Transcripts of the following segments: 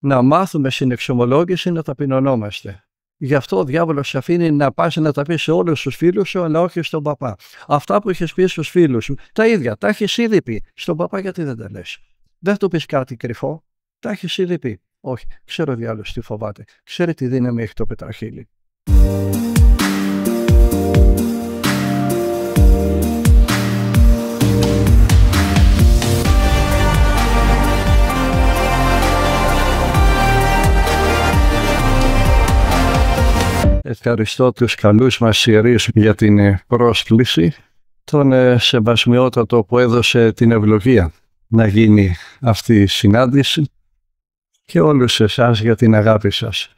να μάθουμε στην εξομολόγηση να ταπεινωνόμαστε. Γι' αυτό ο διάβολος σε αφήνει να πας να τα πεις σε όλους τους φίλους σου, αλλά όχι στον παπά. Αυτά που έχει πει στους φίλους σου, τα ίδια, τα έχεις ήδη πει. Στον παπά, γιατί δεν τα λες. Δεν του πεις κάτι κρυφό, τα έχεις ήδη πει. Όχι, ξέρω διάλογο τι φοβάται. Ξέρει τι δύναμη έχει το πετραχύλι. Ευχαριστώ τους καλούς μας ιερείς για την ε, πρόσκληση, τον ε, σεβασμιότατο που έδωσε την ευλογία να γίνει αυτή η συνάντηση και όλους εσάς για την αγάπη σας.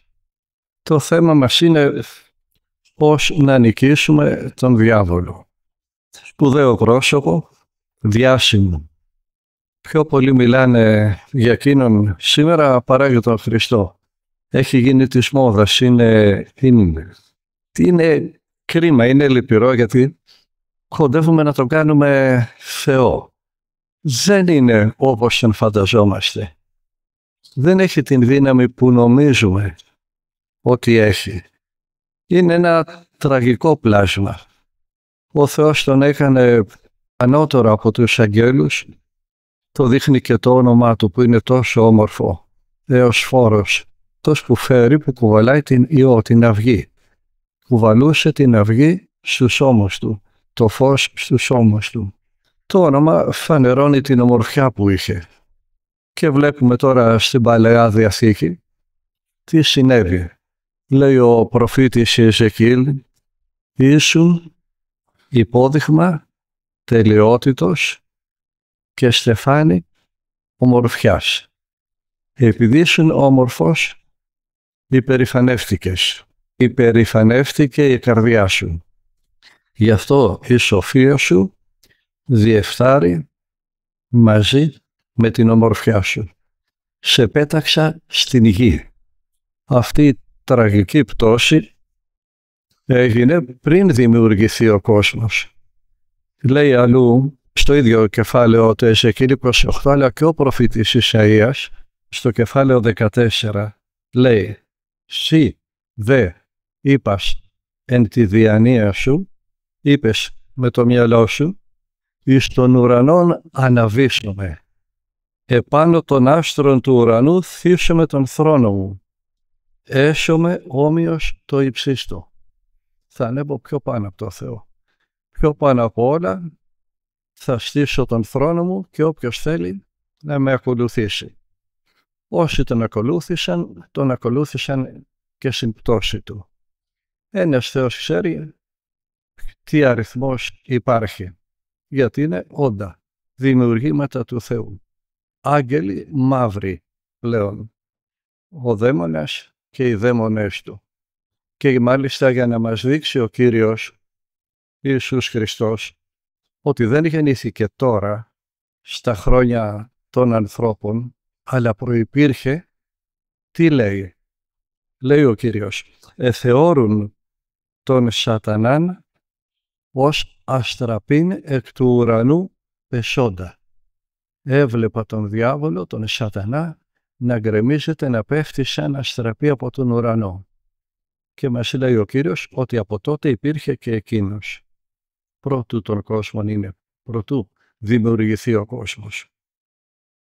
Το θέμα μας είναι πώς να νικήσουμε τον διάβολο. Σπουδαίο πρόσωπο, διάσημο. Πιο πολλοί μιλάνε για εκείνον σήμερα παρά για τον Χριστό έχει γίνει της μόδας. Είναι, κρίμα, είναι λυπηρό γιατί κοντεύουμε να το κάνουμε Θεό. Δεν είναι όπως τον φανταζόμαστε. Δεν έχει την δύναμη που νομίζουμε ότι έχει. Είναι ένα τραγικό πλάσμα. Ο Θεός τον έκανε ανώτερο από τους αγγέλους. Το δείχνει και το όνομά του που είναι τόσο όμορφο. έως φόρος αυτός που φέρει, που κουβαλάει την ιό, την αυγή. Κουβαλούσε την αυγή στους ώμους του, το φως στους ώμους του. Το όνομα φανερώνει την ομορφιά που είχε. Και βλέπουμε τώρα στην Παλαιά Διαθήκη τι συνέβη. Λέει ο προφήτης Ιεζεκίλ, ήσουν υπόδειγμα τελειότητος και στεφάνι ομορφιάς. Επειδή ήσουν όμορφος, υπερηφανεύτηκες. Υπερηφανεύτηκε η καρδιά σου. Γι' αυτό η σοφία σου διεφθάρει μαζί με την ομορφιά σου. Σε πέταξα στην γη. Αυτή η τραγική πτώση έγινε πριν δημιουργηθεί ο κόσμος. Λέει αλλού στο ίδιο κεφάλαιο του Εζεκίλη 28, αλλά και ο προφήτης Ισαΐας, στο κεφάλαιο 14, λέει Συ δε είπας εν τη διανία σου, είπες με το μυαλό σου, εις τον ουρανόν αναβήσουμε. Επάνω των άστρων του ουρανού θύσουμε τον θρόνο μου. Έσομαι όμοιος το υψίστο. Θα ανέβω πιο πάνω από το Θεό. Πιο πάνω από όλα θα στήσω τον θρόνο μου και όποιος θέλει να με ακολουθήσει. Όσοι τον ακολούθησαν, τον ακολούθησαν και στην πτώση του. Ένας Θεός ξέρει τι αριθμός υπάρχει, γιατί είναι όντα, δημιουργήματα του Θεού. Άγγελοι μαύροι πλέον, ο δαίμονας και οι δαίμονές του. Και μάλιστα για να μας δείξει ο Κύριος Ιησούς Χριστός ότι δεν γεννήθηκε τώρα στα χρόνια των ανθρώπων αλλά προϋπήρχε, τι λέει. Λέει ο Κύριος, «Εθεώρουν τον σατανάν ως αστραπήν εκ του ουρανού πεσόντα». Έβλεπα τον διάβολο, τον σατανά, να γκρεμίζεται, να πέφτει σαν αστραπή από τον ουρανό. Και μας λέει ο Κύριος ότι από τότε υπήρχε και εκείνος. Πρώτου τον κόσμο είναι, πρωτού δημιουργηθεί ο κόσμος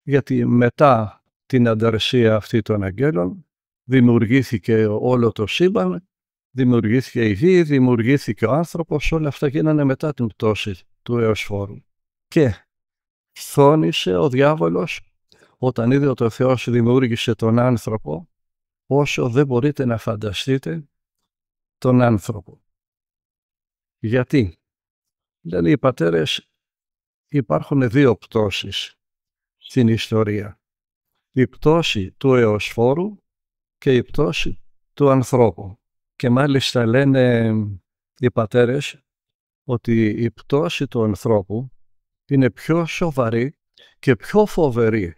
γιατί μετά την ανταρσία αυτή των αγγέλων δημιουργήθηκε όλο το σύμπαν, δημιουργήθηκε η γη, δημιουργήθηκε ο άνθρωπος, όλα αυτά γίνανε μετά την πτώση του αιωσφόρου. Και θόνησε ο διάβολος όταν είδε ότι ο Θεός δημιούργησε τον άνθρωπο όσο δεν μπορείτε να φανταστείτε τον άνθρωπο. Γιατί, λένε οι πατέρες, υπάρχουν δύο πτώσεις στην ιστορία. Η πτώση του αιωσφόρου και η πτώση του ανθρώπου. Και μάλιστα λένε οι πατέρες ότι η πτώση του ανθρώπου είναι πιο σοβαρή και πιο φοβερή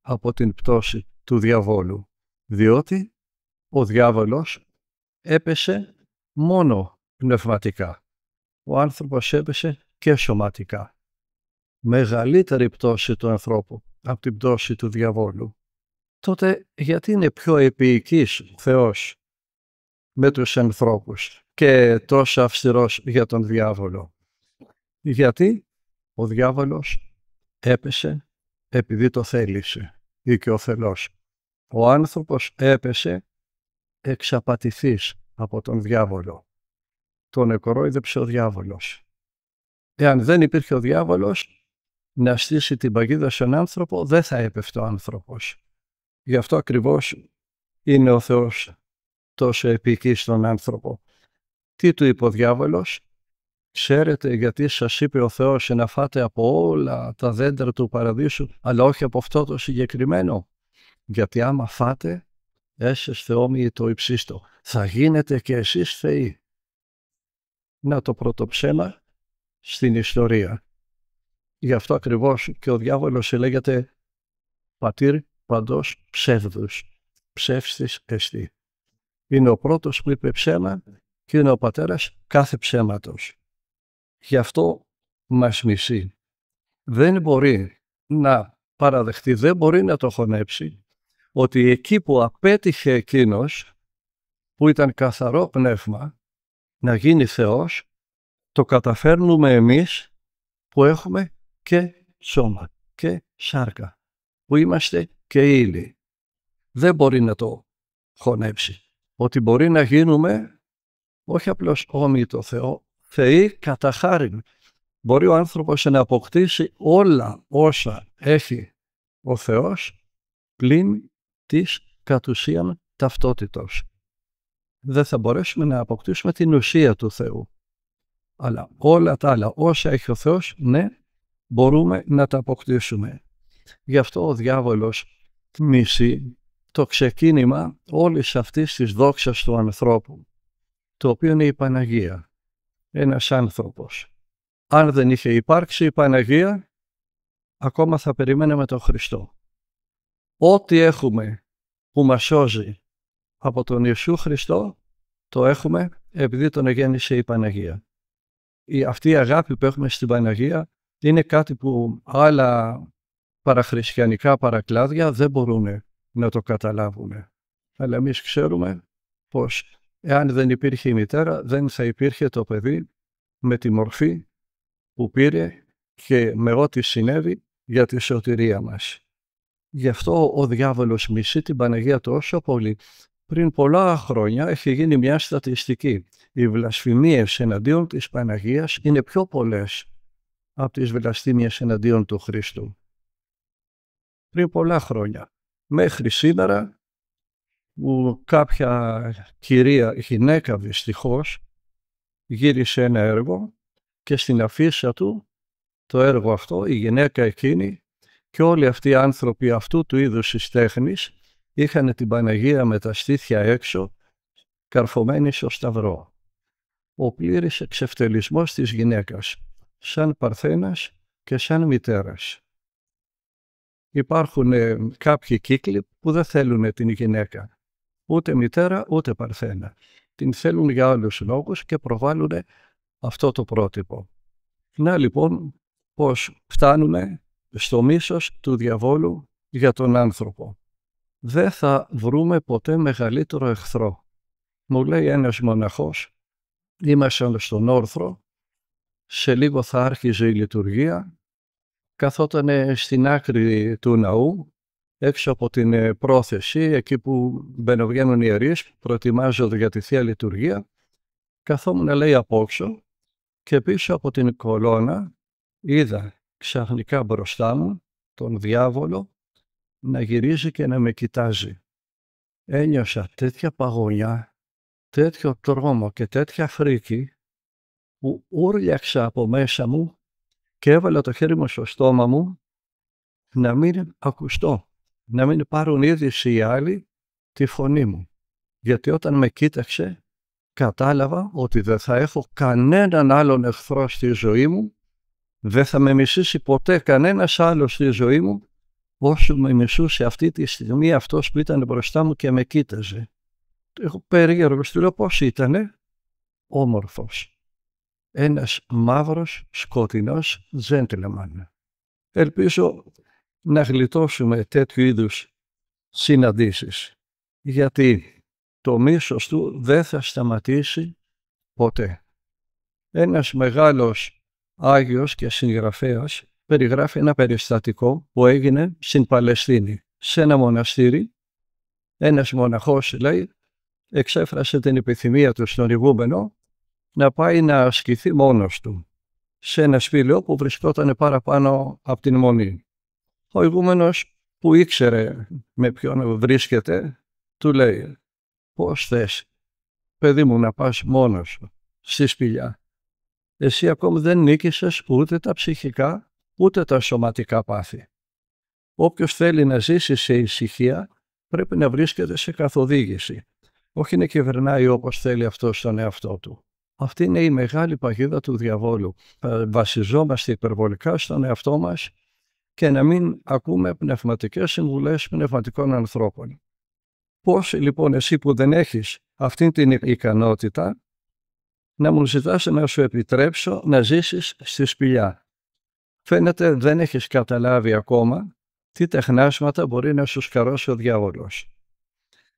από την πτώση του διαβόλου, διότι ο διάβολος έπεσε μόνο πνευματικά. Ο άνθρωπος έπεσε και σωματικά μεγαλύτερη πτώση του ανθρώπου από την πτώση του διαβόλου, τότε γιατί είναι πιο επίοικης ο Θεός με τους ανθρώπους και τόσο αυστηρός για τον διάβολο. Γιατί ο διάβολος έπεσε επειδή το θέλησε ή και ο θελός. Ο άνθρωπος έπεσε εξαπατηθής από τον διάβολο. Τον εκορόιδεψε ο διάβολος. Εάν δεν υπήρχε ο διάβολος, να στήσει την παγίδα στον άνθρωπο, δεν θα έπεφτε ο άνθρωπος. Γι' αυτό ακριβώς είναι ο Θεός τόσο επική στον άνθρωπο. Τι του είπε ο διάβολος? Ξέρετε γιατί σας είπε ο Θεός να φάτε από όλα τα δέντρα του παραδείσου, αλλά όχι από αυτό το συγκεκριμένο. Γιατί άμα φάτε, έσες θεόμοι το υψίστο. Θα γίνετε και εσείς θεοί. Να το πρώτο ψέμα στην ιστορία. Γι' αυτό ακριβώς και ο διάβολος λέγεται πατήρ παντός ψεύδους, ψεύστης εστί. Είναι ο πρώτος που είπε ψέμα και είναι ο πατέρας κάθε ψέματος. Γι' αυτό μας μισεί. Δεν μπορεί να παραδεχτεί, δεν μπορεί να το χωνέψει ότι εκεί που απέτυχε εκείνος που ήταν καθαρό πνεύμα να γίνει Θεός, το καταφέρνουμε εμείς που έχουμε και σώμα και σάρκα, που είμαστε και ύλη. Δεν μπορεί να το χωνέψει. Ότι μπορεί να γίνουμε όχι απλώς όμοιοι το Θεό, θεοί κατά χάρη. Μπορεί ο άνθρωπος να αποκτήσει όλα όσα έχει ο Θεός πλην της κατουσίαν ταυτότητος. Δεν θα μπορέσουμε να αποκτήσουμε την ουσία του Θεού. Αλλά όλα τα άλλα όσα έχει ο Θεός, ναι, μπορούμε να τα αποκτήσουμε. Γι' αυτό ο διάβολος μισεί το ξεκίνημα όλης αυτής της δόξας του ανθρώπου, το οποίο είναι η Παναγία, ένας άνθρωπος. Αν δεν είχε υπάρξει η Παναγία, ακόμα θα περιμέναμε τον Χριστό. Ό,τι έχουμε που μας σώζει από τον Ιησού Χριστό, το έχουμε επειδή τον εγέννησε η Παναγία. Η, αυτή η αγάπη που έχουμε στην Παναγία είναι κάτι που άλλα παραχριστιανικά παρακλάδια δεν μπορούν να το καταλάβουν. Αλλά εμείς ξέρουμε πως εάν δεν υπήρχε η μητέρα, δεν θα υπήρχε το παιδί με τη μορφή που πήρε και με ό,τι συνέβη για τη σωτηρία μας. Γι' αυτό ο διάβολος μισεί την Παναγία τόσο πολύ. Πριν πολλά χρόνια έχει γίνει μια στατιστική. Οι βλασφημίες εναντίον της Παναγίας είναι πιο πολλές από τις βελαστήμιες εναντίον του Χριστού. Πριν πολλά χρόνια, μέχρι σήμερα, που κάποια κυρία, γυναίκα δυστυχώς, γύρισε ένα έργο και στην αφίσα του το έργο αυτό, η γυναίκα εκείνη και όλοι αυτοί οι άνθρωποι αυτού του είδους της τέχνης είχαν την Παναγία με τα στήθια έξω καρφωμένη στο σταυρό. Ο πλήρης εξευτελισμός της γυναίκας σαν παρθένας και σαν μητέρας. Υπάρχουν ε, κάποιοι κύκλοι που δεν θέλουν την γυναίκα, ούτε μητέρα ούτε παρθένα. Την θέλουν για άλλους λόγους και προβάλλουν αυτό το πρότυπο. Να λοιπόν πώς φτάνουμε στο μίσος του διαβόλου για τον άνθρωπο. Δεν θα βρούμε ποτέ μεγαλύτερο εχθρό. Μου λέει ένας μοναχός, ήμασταν στον Όρθρο σε λίγο θα άρχιζε η λειτουργία. Καθόταν στην άκρη του ναού, έξω από την ε, πρόθεση, εκεί που μπαινοβγαίνουν οι ιερείς, προετοιμάζονται για τη Θεία Λειτουργία. Καθόμουν, λέει, απόξω και πίσω από την κολόνα είδα ξαφνικά μπροστά μου τον διάβολο να γυρίζει και να με κοιτάζει. Ένιωσα τέτοια παγωνιά, τέτοιο τρόμο και τέτοια φρίκη που ούρλιαξα από μέσα μου και έβαλα το χέρι μου στο στόμα μου να μην ακουστώ, να μην πάρουν είδηση οι άλλοι τη φωνή μου. Γιατί όταν με κοίταξε, κατάλαβα ότι δεν θα έχω κανέναν άλλον εχθρό στη ζωή μου, δεν θα με μισήσει ποτέ κανένας άλλος στη ζωή μου, όσο με μισούσε αυτή τη στιγμή αυτός που ήταν μπροστά μου και με κοίταζε. Έχω περίεργο του λέω πώς ήτανε, όμορφος ένας μαύρος σκοτεινός gentleman. Ελπίζω να γλιτώσουμε τέτοιου είδους συναντήσεις, γιατί το μίσος του δεν θα σταματήσει ποτέ. Ένας μεγάλος Άγιος και συγγραφέας περιγράφει ένα περιστατικό που έγινε στην Παλαιστίνη. Σε ένα μοναστήρι, ένας μοναχός, λέει, εξέφρασε την επιθυμία του στον ηγούμενο να πάει να ασκηθεί μόνος του σε ένα σπήλαιο που βρισκόταν παραπάνω από την μονή. Ο ηγούμενος που ήξερε με ποιον βρίσκεται, του λέει «Πώς θες, παιδί μου, να πας μόνος σου στη σπηλιά. Εσύ ακόμη δεν νίκησες ούτε τα ψυχικά, ούτε τα σωματικά πάθη. Όποιος θέλει να ζήσει σε ησυχία, πρέπει να βρίσκεται σε καθοδήγηση, όχι να κυβερνάει όπως θέλει αυτός τον εαυτό του. Αυτή είναι η μεγάλη παγίδα του διαβόλου. Ε, βασιζόμαστε υπερβολικά στον εαυτό μας και να μην ακούμε πνευματικές συμβουλές πνευματικών ανθρώπων. Πώς λοιπόν εσύ που δεν έχεις αυτή την ικανότητα να μου ζητάς να σου επιτρέψω να ζήσεις στη σπηλιά. Φαίνεται δεν έχεις καταλάβει ακόμα τι τεχνάσματα μπορεί να σου σκαρώσει ο διάβολος.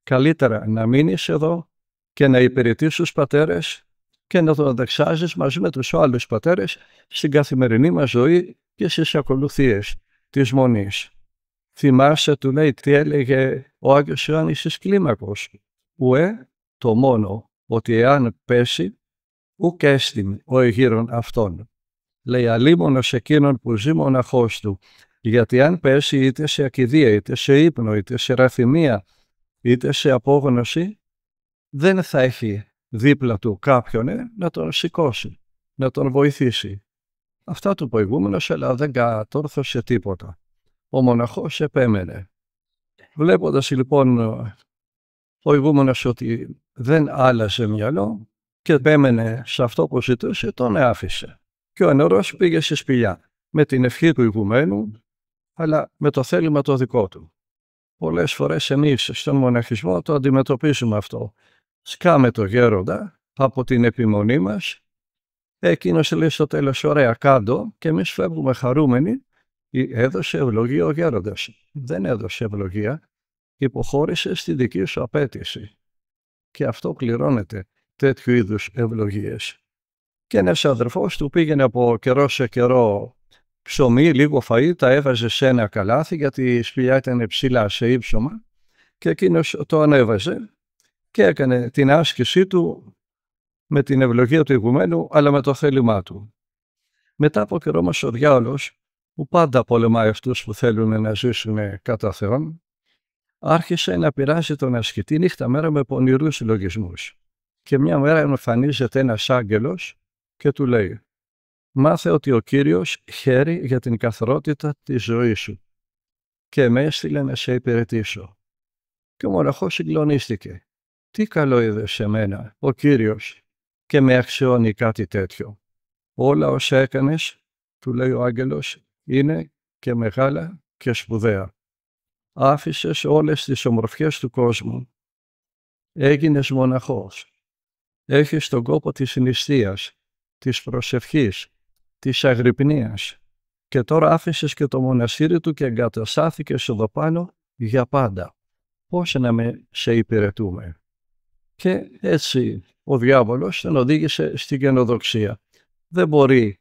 Καλύτερα να μείνεις εδώ και να υπηρετείς τους πατέρες και να τον ανταξάζει μαζί με τους άλλους πατέρες στην καθημερινή μας ζωή και στις ακολουθίες της μονής. Θυμάσαι, του λέει, τι έλεγε ο άγιος Ιωάννης τη Κλίμακος. Ουε το μόνο ότι εάν πέσει, ουκ έστειν ο εγείρον αυτόν. Λέει αλίμονος εκείνον που ζει μοναχός του, γιατί αν πέσει είτε σε ακιδεία, είτε σε ύπνο, είτε σε ραφημία, είτε σε απόγνωση, δεν θα έχει δίπλα του κάποιον ε, να τον σηκώσει, να τον βοηθήσει. Αυτά του προηγούμενο, αλλά δεν κατόρθωσε τίποτα. Ο μοναχός επέμενε. Βλέποντας λοιπόν ο ηγούμενος ότι δεν άλλαζε μυαλό και επέμενε σε αυτό που ζητούσε, τον άφησε. Και ο νερός πήγε στη σπηλιά με την ευχή του ηγουμένου, αλλά με το θέλημα το δικό του. Πολλές φορές εμείς στον μοναχισμό το αντιμετωπίζουμε αυτό σκάμε το γέροντα από την επιμονή μας. Εκείνος λέει στο τέλος, ωραία, κάτω και εμείς φεύγουμε χαρούμενοι. Έδωσε ευλογία ο γέροντας. Δεν έδωσε ευλογία. Υποχώρησε στη δική σου απέτηση. Και αυτό πληρώνεται τέτοιου είδους ευλογίες. Και ένας αδερφός του πήγαινε από καιρό σε καιρό ψωμί, λίγο φαΐ, τα έβαζε σε ένα καλάθι γιατί η σπηλιά ήταν ψηλά σε ύψωμα και εκείνος το ανέβαζε και έκανε την άσκησή του με την ευλογία του ηγουμένου, αλλά με το θέλημά του. Μετά από καιρό μας ο διάολος, που πάντα πολεμάει αυτούς που θέλουν να ζήσουν κατά Θεόν, άρχισε να πειράζει τον ασκητή νύχτα μέρα με πονηρούς λογισμούς. Και μια μέρα εμφανίζεται ένας άγγελος και του λέει «Μάθε ότι ο Κύριος χαίρει για την καθρότητα της ζωής σου και με έστειλε να σε υπηρετήσω». Και ο μοναχός συγκλονίστηκε τι καλό είδες σε μένα, ο Κύριος, και με αξιώνει κάτι τέτοιο. Όλα όσα έκανες, του λέει ο άγγελος, είναι και μεγάλα και σπουδαία. Άφησες όλες τις ομορφιές του κόσμου. Έγινες μοναχός. Έχεις τον κόπο της νηστείας, της προσευχής, της αγρυπνίας. Και τώρα άφησες και το μοναστήρι του και εγκαταστάθηκες εδώ πάνω για πάντα. Πώς να με σε υπηρετούμε. Και έτσι ο διάβολος τον οδήγησε στην γενοδοξία. Δεν μπορεί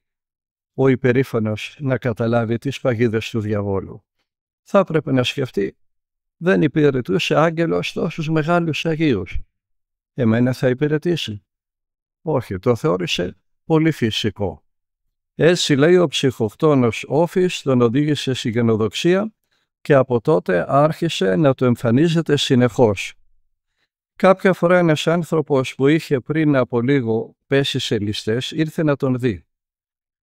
ο υπερήφανος να καταλάβει τις παγίδες του διαβόλου. Θα πρέπει να σκεφτεί δεν υπηρετούσε άγγελος τόσους μεγάλους Αγίους. Εμένα θα υπηρετήσει. Όχι, το θεώρησε πολύ φυσικό. Έτσι λέει ο ψυχοκτόνος Όφης τον οδήγησε στην γενοδοξία και από τότε άρχισε να το εμφανίζεται συνεχώς. Κάποια φορά ένας άνθρωπος που είχε πριν από λίγο πέσει σε ληστές ήρθε να τον δει.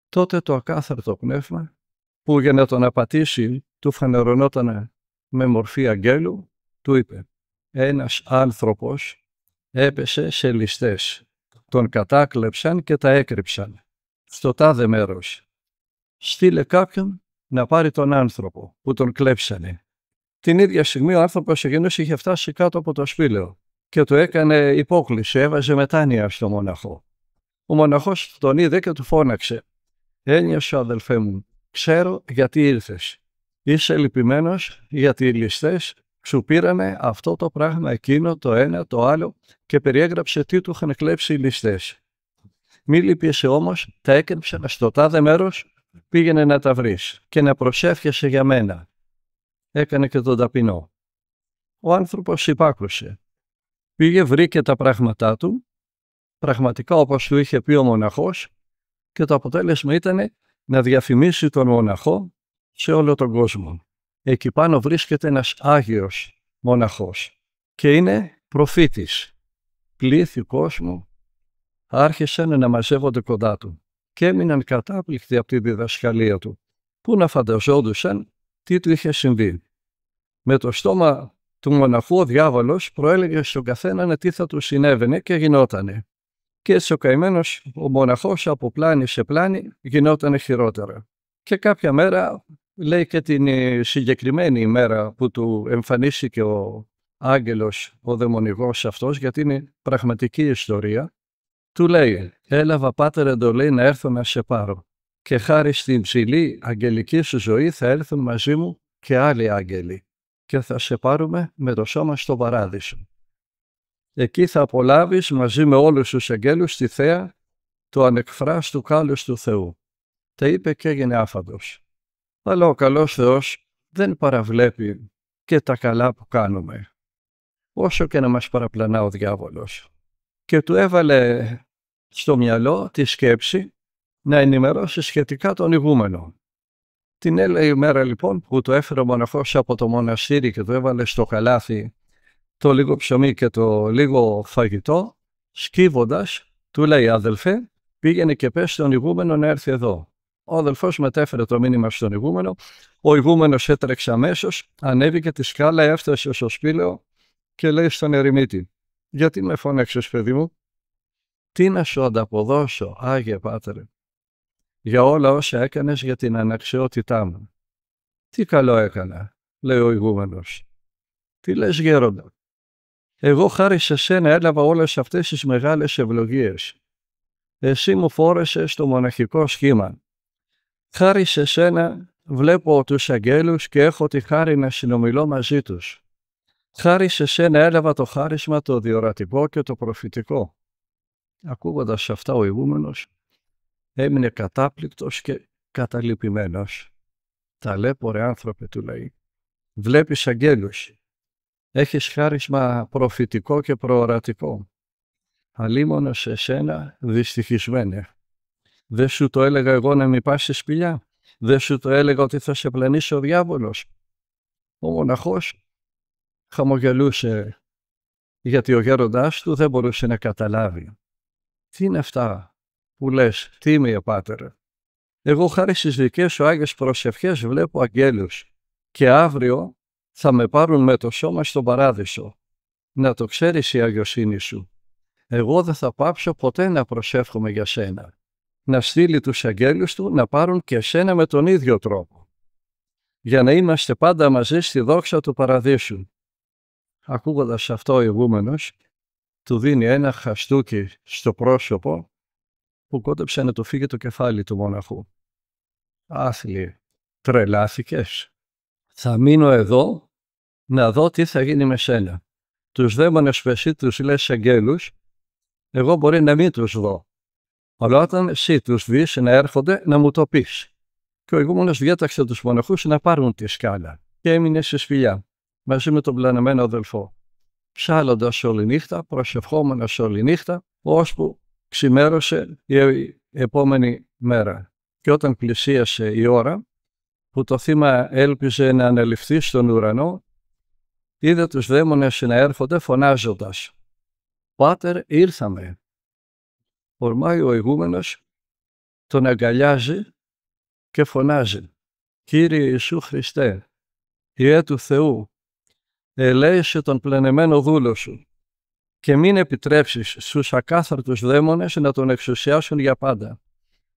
Τότε το ακάθαρτο πνεύμα που για να τον απατήσει του φανερωνόταν με μορφή αγγέλου, του είπε «Ένας άνθρωπος έπεσε σε ληστές. Τον κατάκλεψαν και τα έκρυψαν. Στο τάδε μέρος. Στείλε κάποιον να πάρει τον άνθρωπο που τον κλέψανε. Την ίδια στιγμή ο άνθρωπος εκείνος είχε φτάσει κάτω από το σπήλαιο και το έκανε υπόκληση, έβαζε μετάνοια στο μοναχό. Ο μοναχός τον είδε και του φώναξε «Ένιωσε αδελφέ μου, ξέρω γιατί ήρθες. Είσαι λυπημένος γιατί οι ληστές σου πήρανε αυτό το πράγμα εκείνο, το ένα, το άλλο και περιέγραψε τι του είχαν κλέψει οι ληστές. Μη λυπήσε όμως, τα να στο τάδε μέρος, πήγαινε να τα βρεις και να προσεύχεσαι για μένα. Έκανε και τον ταπεινό. Ο άνθρωπος υπάκουσε Πήγε, βρήκε τα πράγματά του, πραγματικά όπως του είχε πει ο μοναχός και το αποτέλεσμα ήταν να διαφημίσει τον μοναχό σε όλο τον κόσμο. Εκεί πάνω βρίσκεται ένας Άγιος μοναχός και είναι προφήτης. Πλήθη κόσμου άρχισαν να μαζεύονται κοντά του και έμειναν κατάπληκτοι από τη διδασκαλία του, που να φανταζόντουσαν τι του είχε συμβεί. Με το στόμα του μοναχού ο διάβολος προέλεγε στον καθέναν τι θα του συνέβαινε και γινότανε. Και έτσι ο καημένο ο μοναχός από πλάνη σε πλάνη γινότανε χειρότερα. Και κάποια μέρα, λέει και την ε, συγκεκριμένη ημέρα που του εμφανίστηκε ο άγγελος, ο δαιμονικός αυτός, γιατί είναι πραγματική ιστορία, του λέει «Έλαβα πάτερ εντολή να έρθω να σε πάρω και χάρη στην ψηλή αγγελική σου ζωή θα έρθουν μαζί μου και άλλοι άγγελοι και θα σε πάρουμε με το σώμα στο παράδεισο. Εκεί θα απολάβεις μαζί με όλους τους εγγέλους τη θέα του ανεκφράστου κάλους του Θεού. Τα είπε και έγινε άφαντος. Αλλά ο καλός Θεός δεν παραβλέπει και τα καλά που κάνουμε, όσο και να μας παραπλανά ο διάβολος. Και του έβαλε στο μυαλό τη σκέψη να ενημερώσει σχετικά τον ηγούμενο. Την έλεγε μέρα λοιπόν που το έφερε ο μοναχός από το μοναστήρι και το έβαλε στο καλάθι το λίγο ψωμί και το λίγο φαγητό, σκύβοντας, του λέει αδελφέ, πήγαινε και πες στον ηγούμενο να έρθει εδώ. Ο αδελφός μετέφερε το μήνυμα στον ηγούμενο, ο ηγούμενος έτρεξε αμέσως, ανέβηκε τη σκάλα, έφτασε στο σπήλαιο και λέει στον ερημίτη, γιατί με φώναξες παιδί μου, τι να σου ανταποδώσω, Άγιε Πάτερ, για όλα όσα έκανες για την αναξιότητά μου. Τι καλό έκανα, λέει ο ηγούμενος. Τι λες γέροντα. Εγώ χάρη σε σένα έλαβα όλες αυτές τις μεγάλες ευλογίες. Εσύ μου φόρεσες το μοναχικό σχήμα. Χάρη σε σένα βλέπω τους αγγέλους και έχω τη χάρη να συνομιλώ μαζί τους. Χάρη σε σένα έλαβα το χάρισμα το διορατικό και το προφητικό. Ακούγοντας αυτά ο ηγούμενος έμεινε κατάπληκτος και καταλυπημένος. Ταλέπορε άνθρωπε του λέει. Βλέπεις αγγέλους. Έχεις χάρισμα προφητικό και προορατικό. Αλίμονο σε σένα δυστυχισμένε. Δεν σου το έλεγα εγώ να μην πας στη σπηλιά. Δεν σου το έλεγα ότι θα σε πλανήσει ο διάβολος. Ο μοναχός χαμογελούσε γιατί ο γέροντάς του δεν μπορούσε να καταλάβει. Τι είναι αυτά που λες είμαι, Πάτερα, εγώ χάρη στις δικές σου άγιες προσευχές βλέπω αγγέλους και αύριο θα με πάρουν με το σώμα στον παράδεισο. Να το ξέρεις η αγιοσύνη σου. Εγώ δεν θα πάψω ποτέ να προσεύχομαι για σένα. Να στείλει τους αγγέλους του να πάρουν και σένα με τον ίδιο τρόπο. Για να είμαστε πάντα μαζί στη δόξα του παραδείσου. Ακούγοντας αυτό ο ηγούμενος, του δίνει ένα χαστούκι στο πρόσωπο που κόντεψε να το φύγει το κεφάλι του μοναχού. Άθλη, Τρελάθηκες. Θα μείνω εδώ να δω τι θα γίνει με σένα. Τους δαίμονες που εσύ τους λες αγγέλους, εγώ μπορεί να μην τους δω. Αλλά όταν εσύ τους δεις να έρχονται, να μου το πεις. Και ο ηγούμενος διέταξε τους μοναχούς να πάρουν τη σκάλα και έμεινε στη σπηλιά, μαζί με τον πλανεμένο αδελφό. Ψάλλοντας όλη νύχτα, προσευχόμενος όλη νύχτα, ώσπου ξημέρωσε η επόμενη μέρα. Και όταν πλησίασε η ώρα που το θύμα έλπιζε να αναλυφθεί στον ουρανό, είδε τους δαίμονες να έρχονται φωνάζοντας «Πάτερ, ήρθαμε». Ορμάει ο ηγούμενος, τον αγκαλιάζει και φωνάζει «Κύριε Ιησού Χριστέ, Υιέ του Θεού, ελέησε τον πλενεμένο δούλο σου, και μην επιτρέψεις στους ακάθαρτους δαίμονες να τον εξουσιάσουν για πάντα.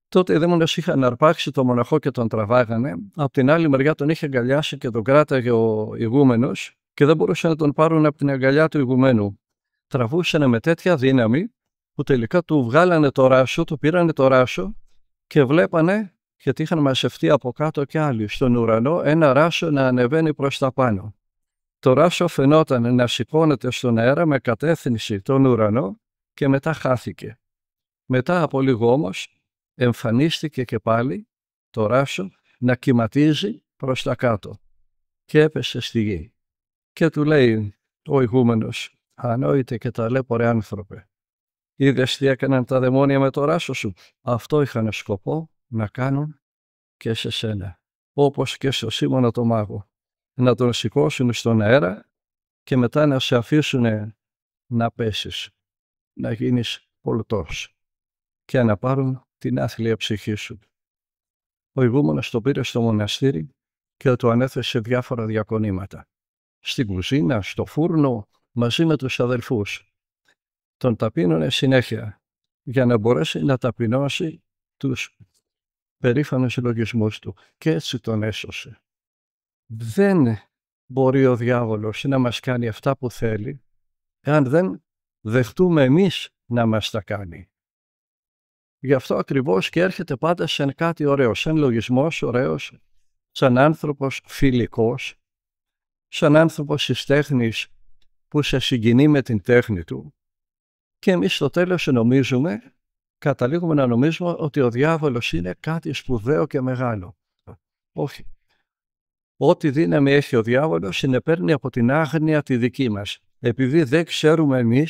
Τότε οι δαίμονες είχαν αρπάξει τον μοναχό και τον τραβάγανε, απ' την άλλη μεριά τον είχε αγκαλιάσει και τον κράταγε ο ηγούμενος και δεν μπορούσαν να τον πάρουν από την αγκαλιά του ηγουμένου. Τραβούσαν με τέτοια δύναμη που τελικά του βγάλανε το ράσο, του πήρανε το ράσο και βλέπανε, γιατί είχαν μαζευτεί από κάτω κι άλλοι στον ουρανό, ένα ράσο να ανεβαίνει προς τα πάνω. Το ράσο φαινόταν να σηκώνεται στον αέρα με κατεύθυνση τον ουρανό και μετά χάθηκε. Μετά από λίγο όμως εμφανίστηκε και πάλι το ράσο να κυματίζει προς τα κάτω και έπεσε στη γη. Και του λέει ο ηγούμενος «Ανόητε και ταλέπορε άνθρωπε, Είδες τι έκαναν τα δαιμόνια με το ράσο σου. Αυτό είχαν σκοπό να κάνουν και σε σένα, όπως και στο Σίμωνα το μάγο να τον σηκώσουν στον αέρα και μετά να σε αφήσουν να πέσεις, να γίνεις πολτός και να πάρουν την άθλια ψυχή σου. Ο ηγούμενος το πήρε στο μοναστήρι και το ανέθεσε διάφορα διακονήματα. Στην κουζίνα, στο φούρνο, μαζί με τους αδελφούς. Τον ταπείνωνε συνέχεια για να μπορέσει να ταπεινώσει τους περήφανους λογισμούς του και έτσι τον έσωσε δεν μπορεί ο διάβολος να μας κάνει αυτά που θέλει, εάν δεν δεχτούμε εμείς να μας τα κάνει. Γι' αυτό ακριβώς και έρχεται πάντα σε κάτι ωραίο, σαν λογισμός ωραίος, σαν άνθρωπος φιλικός, σαν άνθρωπος της τέχνης που σε συγκινεί με την τέχνη του και εμείς στο τέλος νομίζουμε, καταλήγουμε να νομίζουμε ότι ο διάβολος είναι κάτι σπουδαίο και μεγάλο. Όχι. Ό,τι δύναμη έχει ο διάβολος συνεπέρνει από την άγνοια τη δική μας, επειδή δεν ξέρουμε εμείς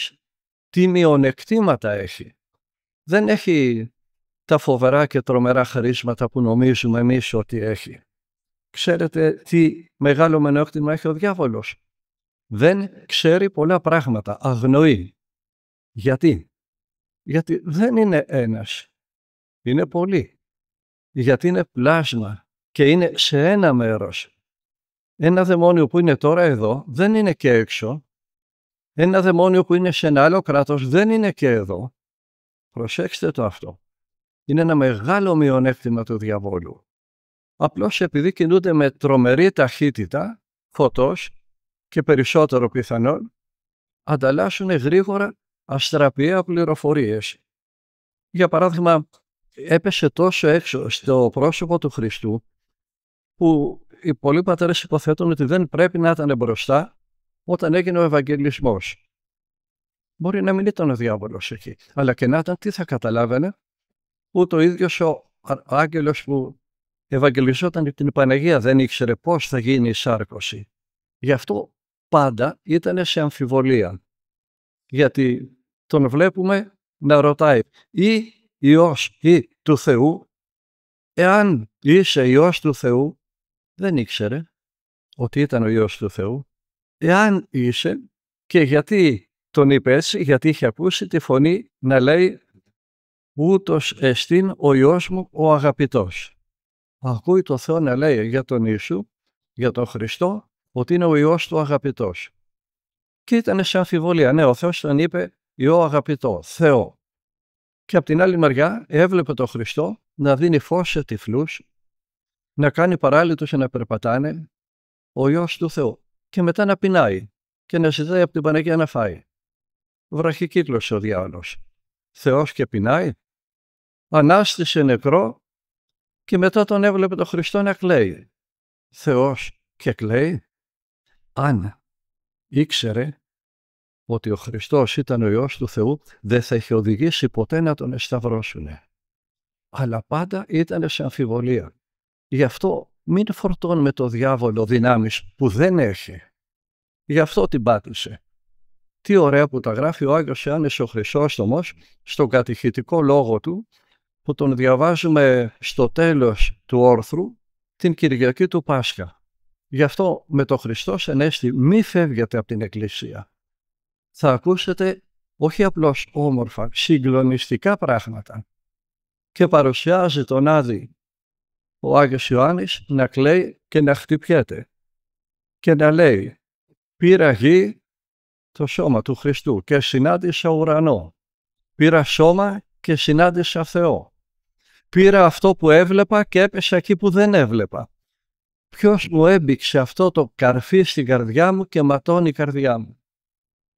τι μειονεκτήματα έχει. Δεν έχει τα φοβερά και τρομερά χρήσματα που νομίζουμε εμείς ότι έχει. Ξέρετε τι μεγάλο μενόκτημα έχει ο διάβολος. Δεν ξέρει πολλά πράγματα, αγνοεί. Γιατί? Γιατί δεν είναι ένας, είναι πολλοί. Γιατί είναι πλάσμα και είναι σε ένα μέρος. Ένα δαιμόνιο που είναι τώρα εδώ δεν είναι και έξω. Ένα δαιμόνιο που είναι σε ένα άλλο κράτος δεν είναι και εδώ. Προσέξτε το αυτό. Είναι ένα μεγάλο μειονέκτημα του διαβόλου. Απλώς επειδή κινούνται με τρομερή ταχύτητα, φωτός και περισσότερο πιθανόν, ανταλλάσσουν γρήγορα αστραπιαία πληροφορίες. Για παράδειγμα, έπεσε τόσο έξω στο πρόσωπο του Χριστού που οι πολλοί πατέρες υποθέτουν ότι δεν πρέπει να ήταν μπροστά όταν έγινε ο Ευαγγελισμός. Μπορεί να μην ήταν ο διάβολος εκεί, αλλά και να ήταν τι θα καταλάβαινε ούτε ο ίδιος ο άγγελος που ευαγγελιζόταν την Παναγία δεν ήξερε πώς θα γίνει η σάρκωση. Γι' αυτό πάντα ήταν σε αμφιβολία. Γιατί τον βλέπουμε να ρωτάει ή Υιός ή του Θεού, εάν είσαι Υιός του Θεού, δεν ήξερε ότι ήταν ο Υιός του Θεού, εάν είσαι και γιατί τον είπες έτσι, γιατί είχε ακούσει τη φωνή να λέει «Ούτως εστίν ο Υιός μου ο αγαπητός». Ακούει το Θεό να λέει για τον Ιησού, για τον Χριστό, ότι είναι ο Υιός του αγαπητός. Και ήταν σε αμφιβολία. Ναι, ο Θεός τον είπε Υιό αγαπητό, Θεό. Και από την άλλη μεριά έβλεπε τον Χριστό να δίνει φως σε τυφλούς, να κάνει παράλυτο και να περπατάνε ο Υιός του Θεού και μετά να πεινάει και να ζητάει από την Παναγία να φάει. Βραχικύκλωσε ο διάολος. Θεός και πεινάει, ανάστησε νεκρό και μετά τον έβλεπε το Χριστό να κλαίει. Θεός και κλαίει, αν ήξερε ότι ο Χριστός ήταν ο Υιός του Θεού, δεν θα είχε οδηγήσει ποτέ να τον εσταυρώσουνε. Αλλά πάντα ήταν σε αμφιβολία. Γι' αυτό μην φορτώνουμε το διάβολο δυνάμεις που δεν έχει. Γι' αυτό την πάτησε. Τι ωραία που τα γράφει ο Άγιος Ιάννης ο Χρυσόστομος στον κατηχητικό λόγο του που τον διαβάζουμε στο τέλος του όρθρου την Κυριακή του Πάσχα. Γι' αυτό με το Χριστό ενέστη μη φεύγετε από την Εκκλησία. Θα ακούσετε όχι απλώς όμορφα, συγκλονιστικά πράγματα και παρουσιάζει τον Άδη ο Άγιος Ιωάννης να κλαίει και να χτυπιέται και να λέει «Πήρα γη το σώμα του Χριστού και συνάντησα ουρανό. Πήρα σώμα και συνάντησα Θεό. Πήρα αυτό που έβλεπα και έπεσα εκεί που δεν έβλεπα. Ποιος μου έμπηξε αυτό το καρφί στην καρδιά μου και ματώνει η καρδιά μου.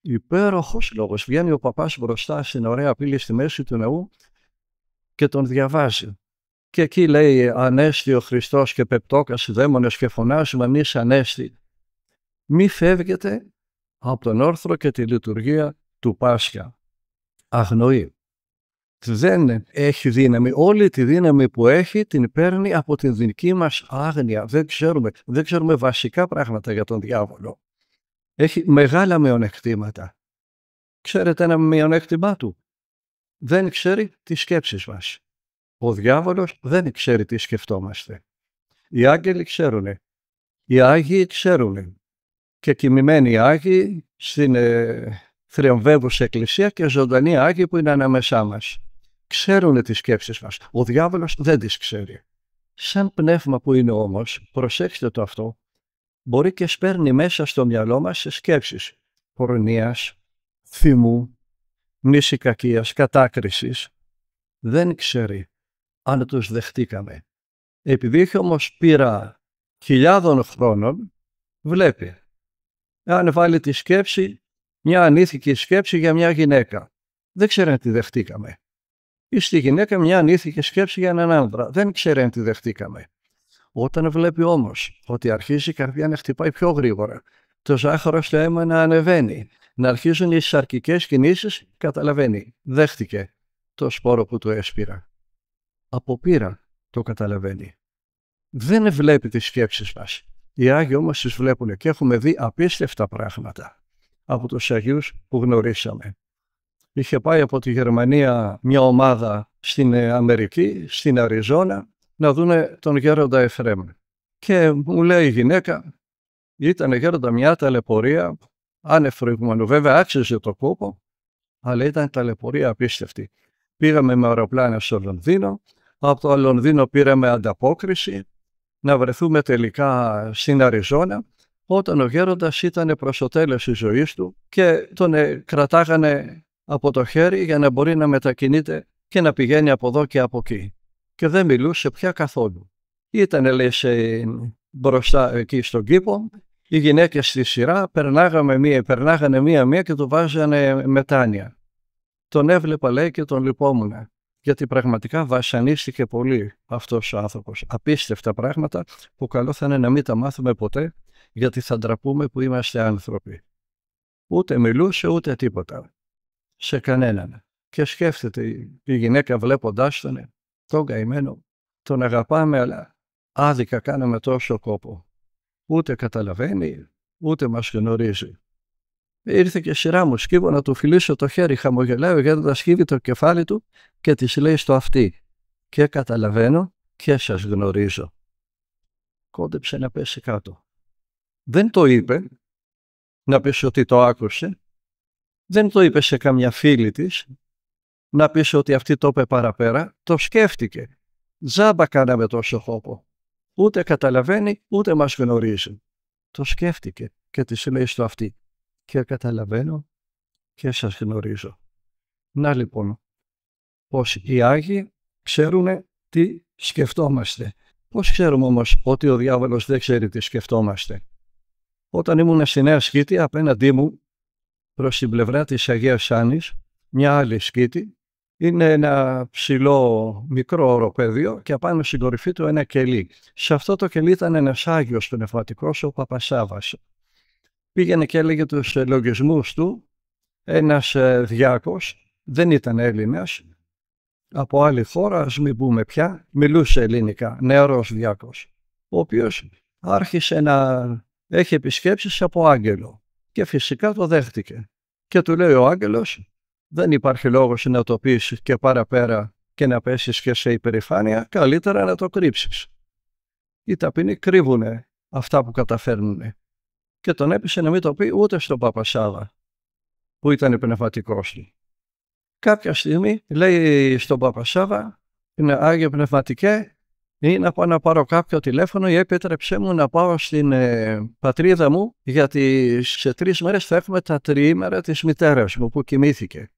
Υπέροχος λόγος. Βγαίνει ο παπάς μπροστά στην ωραία πύλη στη μέση του νεού και τον διαβάζει. Και εκεί λέει «Ανέστη ο Χριστός και πεπτόκας δαίμονες και φωνάζουμε εμείς Ανέστη». Μη φεύγετε από τον όρθρο και τη λειτουργία του Πάσχα. Αγνοεί. Δεν έχει δύναμη. Όλη τη δύναμη που έχει την παίρνει από την δική μας άγνοια. Δεν ξέρουμε, δεν ξέρουμε βασικά πράγματα για τον διάβολο. Έχει μεγάλα μειονεκτήματα. Ξέρετε ένα μειονέκτημά του. Δεν ξέρει τις σκέψεις μας. Ο διάβολος δεν ξέρει τι σκεφτόμαστε. Οι άγγελοι ξέρουν. Οι Άγιοι ξέρουν. Και κοιμημένοι Άγιοι στην ε, θριαμβεύουσα εκκλησία και ζωντανοί Άγιοι που είναι ανάμεσά μας. Ξέρουν τις σκέψεις μας. Ο διάβολος δεν τις ξέρει. Σαν πνεύμα που είναι όμως, προσέξτε το αυτό, μπορεί και σπέρνει μέσα στο μυαλό μας σε σκέψεις πορνείας, θυμού, μνήσικακίας, κατάκρισης. Δεν ξέρει αν τους δεχτήκαμε. Επειδή είχε όμως πείρα χιλιάδων χρόνων, βλέπει. Αν βάλει τη σκέψη, μια ανήθικη σκέψη για μια γυναίκα. Δεν ξέρει αν τη δεχτήκαμε. Ή στη γυναίκα μια ανήθικη σκέψη για έναν άντρα. Δεν ξέρει αν τη δεχτήκαμε. Όταν βλέπει όμως ότι αρχίζει η καρδιά να χτυπάει πιο γρήγορα, το ζάχαρο στο αίμα να ανεβαίνει, να αρχίζουν οι σαρκικές κινήσεις, καταλαβαίνει, δέχτηκε το σπόρο που του έσπηρα πείρα το καταλαβαίνει. Δεν βλέπει τις σκέψεις μας. Οι Άγιοι όμως τις βλέπουν και έχουμε δει απίστευτα πράγματα από τους Αγίους που γνωρίσαμε. Είχε πάει από τη Γερμανία μια ομάδα στην ε, Αμερική, στην Αριζόνα, να δούνε τον γέροντα Εφρέμ. Και μου λέει η γυναίκα, ήταν γέροντα μια ταλαιπωρία, ανεφροηγουμένου βέβαια άξιζε το κόπο, αλλά ήταν ταλαιπωρία απίστευτη. Πήγαμε με αεροπλάνο στο Λονδίνο, από το Λονδίνο πήραμε ανταπόκριση να βρεθούμε τελικά στην Αριζόνα όταν ο γέροντας ήταν προς το τέλος της ζωής του και τον ε, κρατάγανε από το χέρι για να μπορεί να μετακινείται και να πηγαίνει από εδώ και από εκεί. Και δεν μιλούσε πια καθόλου. Ήτανε λέει σε, μπροστά εκεί στον κήπο, οι γυναίκες στη σειρά περνάγαμε μία, περνάγανε μία-μία και του βάζανε μετάνια. Τον έβλεπα λέει και τον λυπόμουν γιατί πραγματικά βασανίστηκε πολύ αυτός ο άνθρωπος. Απίστευτα πράγματα που καλό θα είναι να μην τα μάθουμε ποτέ, γιατί θα ντραπούμε που είμαστε άνθρωποι. Ούτε μιλούσε ούτε τίποτα. Σε κανέναν. Και σκέφτεται η γυναίκα βλέποντάς τον, τον καημένο, τον αγαπάμε, αλλά άδικα κάναμε τόσο κόπο. Ούτε καταλαβαίνει, ούτε μας γνωρίζει. Ήρθε και σειρά μου σκύβω να του φιλήσω το χέρι, χαμογελάει ο τα σκύβει το κεφάλι του και της λέει στο αυτή «Και καταλαβαίνω και σας γνωρίζω». Κόντεψε να πέσει κάτω. Δεν το είπε, να πεις ότι το άκουσε, δεν το είπε σε καμιά φίλη της, να πεις ότι αυτή το είπε παραπέρα, το σκέφτηκε. Τζάμπα κάναμε τόσο χώπο. Ούτε καταλαβαίνει, ούτε μας γνωρίζει. Το σκέφτηκε και της λέει στο αυτή και καταλαβαίνω και σας γνωρίζω. Να λοιπόν, πως οι Άγιοι ξέρουν τι σκεφτόμαστε. Πώς ξέρουμε όμως ότι ο διάβολος δεν ξέρει τι σκεφτόμαστε. Όταν ήμουν στη Νέα Σκήτη, απέναντί μου, προς την πλευρά της Αγίας Άνης, μια άλλη σκήτη, είναι ένα ψηλό μικρό οροπέδιο και απάνω στην κορυφή του ένα κελί. Σε αυτό το κελί ήταν ένας Άγιος πνευματικός, ο Παπασάβας πήγαινε και έλεγε τους λογισμούς του ένας ε, διάκος, δεν ήταν Έλληνας, από άλλη χώρα, ας μην πούμε πια, μιλούσε ελληνικά, νεαρός διάκος, ο οποίος άρχισε να έχει επισκέψεις από άγγελο και φυσικά το δέχτηκε. Και του λέει ο άγγελος, δεν υπάρχει λόγος να το πεις και παραπέρα και να πέσεις και σε υπερηφάνεια, καλύτερα να το κρύψεις. Οι ταπεινοί κρύβουνε αυτά που καταφέρνουν και τον έπεισε να μην το πει ούτε στον Παπασάδα που ήταν πνευματικός του. Κάποια στιγμή λέει στον Παπασάδα είναι Άγιο Πνευματικέ ή να πάω να πάρω κάποιο τηλέφωνο ή επέτρεψέ μου να πάω στην ε, πατρίδα μου γιατί σε τρεις μέρες θα έχουμε τα τριήμερα της μητέρας μου που κοιμήθηκε.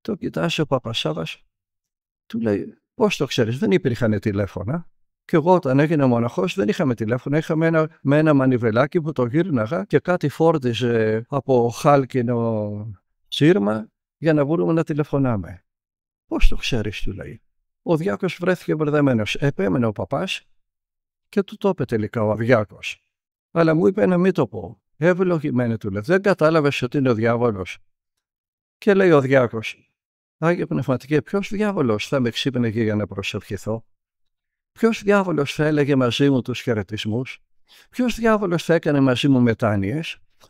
Το κοιτάζει ο Παπασάδας, του λέει πώς το ξέρεις, δεν υπήρχαν τηλέφωνα. Και εγώ όταν έγινε μοναχός δεν είχαμε τηλέφωνο. Είχαμε ένα, με ένα μανιβελάκι που το γύρναγα και κάτι φόρτιζε από χάλκινο σύρμα για να μπορούμε να τηλεφωνάμε. Πώς το ξέρεις, του λέει. Ο Διάκος βρέθηκε μπερδεμένος. Επέμενε ο παπάς και του το είπε τελικά ο Διάκος. Αλλά μου είπε να μην το πω. Ευλογημένη του λέει. Δεν κατάλαβες ότι είναι ο διάβολος. Και λέει ο Διάκος, Άγιο Πνευματική, ποιος διάβολος θα με ξύπνεγε για να προσευχηθώ. Ποιος διάβολος θα έλεγε μαζί μου τους χαιρετισμούς, ποιος διάβολος θα έκανε μαζί μου μετάνοιες,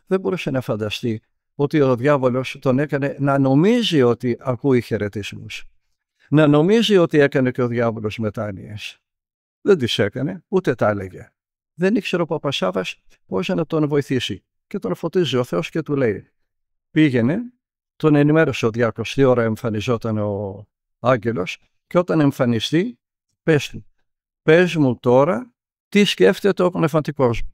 δεν μπορούσε να φανταστεί ότι ο διάβολος τον έκανε να νομίζει ότι ακούει χαιρετισμούς. Να νομίζει ότι έκανε και ο διάβολος μετάνοιες. Δεν τις έκανε, ούτε τα έλεγε. Δεν ήξερε ο Παπασάβας πώς να τον βοηθήσει. Και τον φωτίζει ο Θεός και του λέει: Πήγαινε, τον ενημέρωσε ο Διάκος, τι ώρα εμφανιζόταν ο Άγγελος, και όταν εμφανιστεί, πες πες μου τώρα τι σκέφτεται ο πνευματικός μου.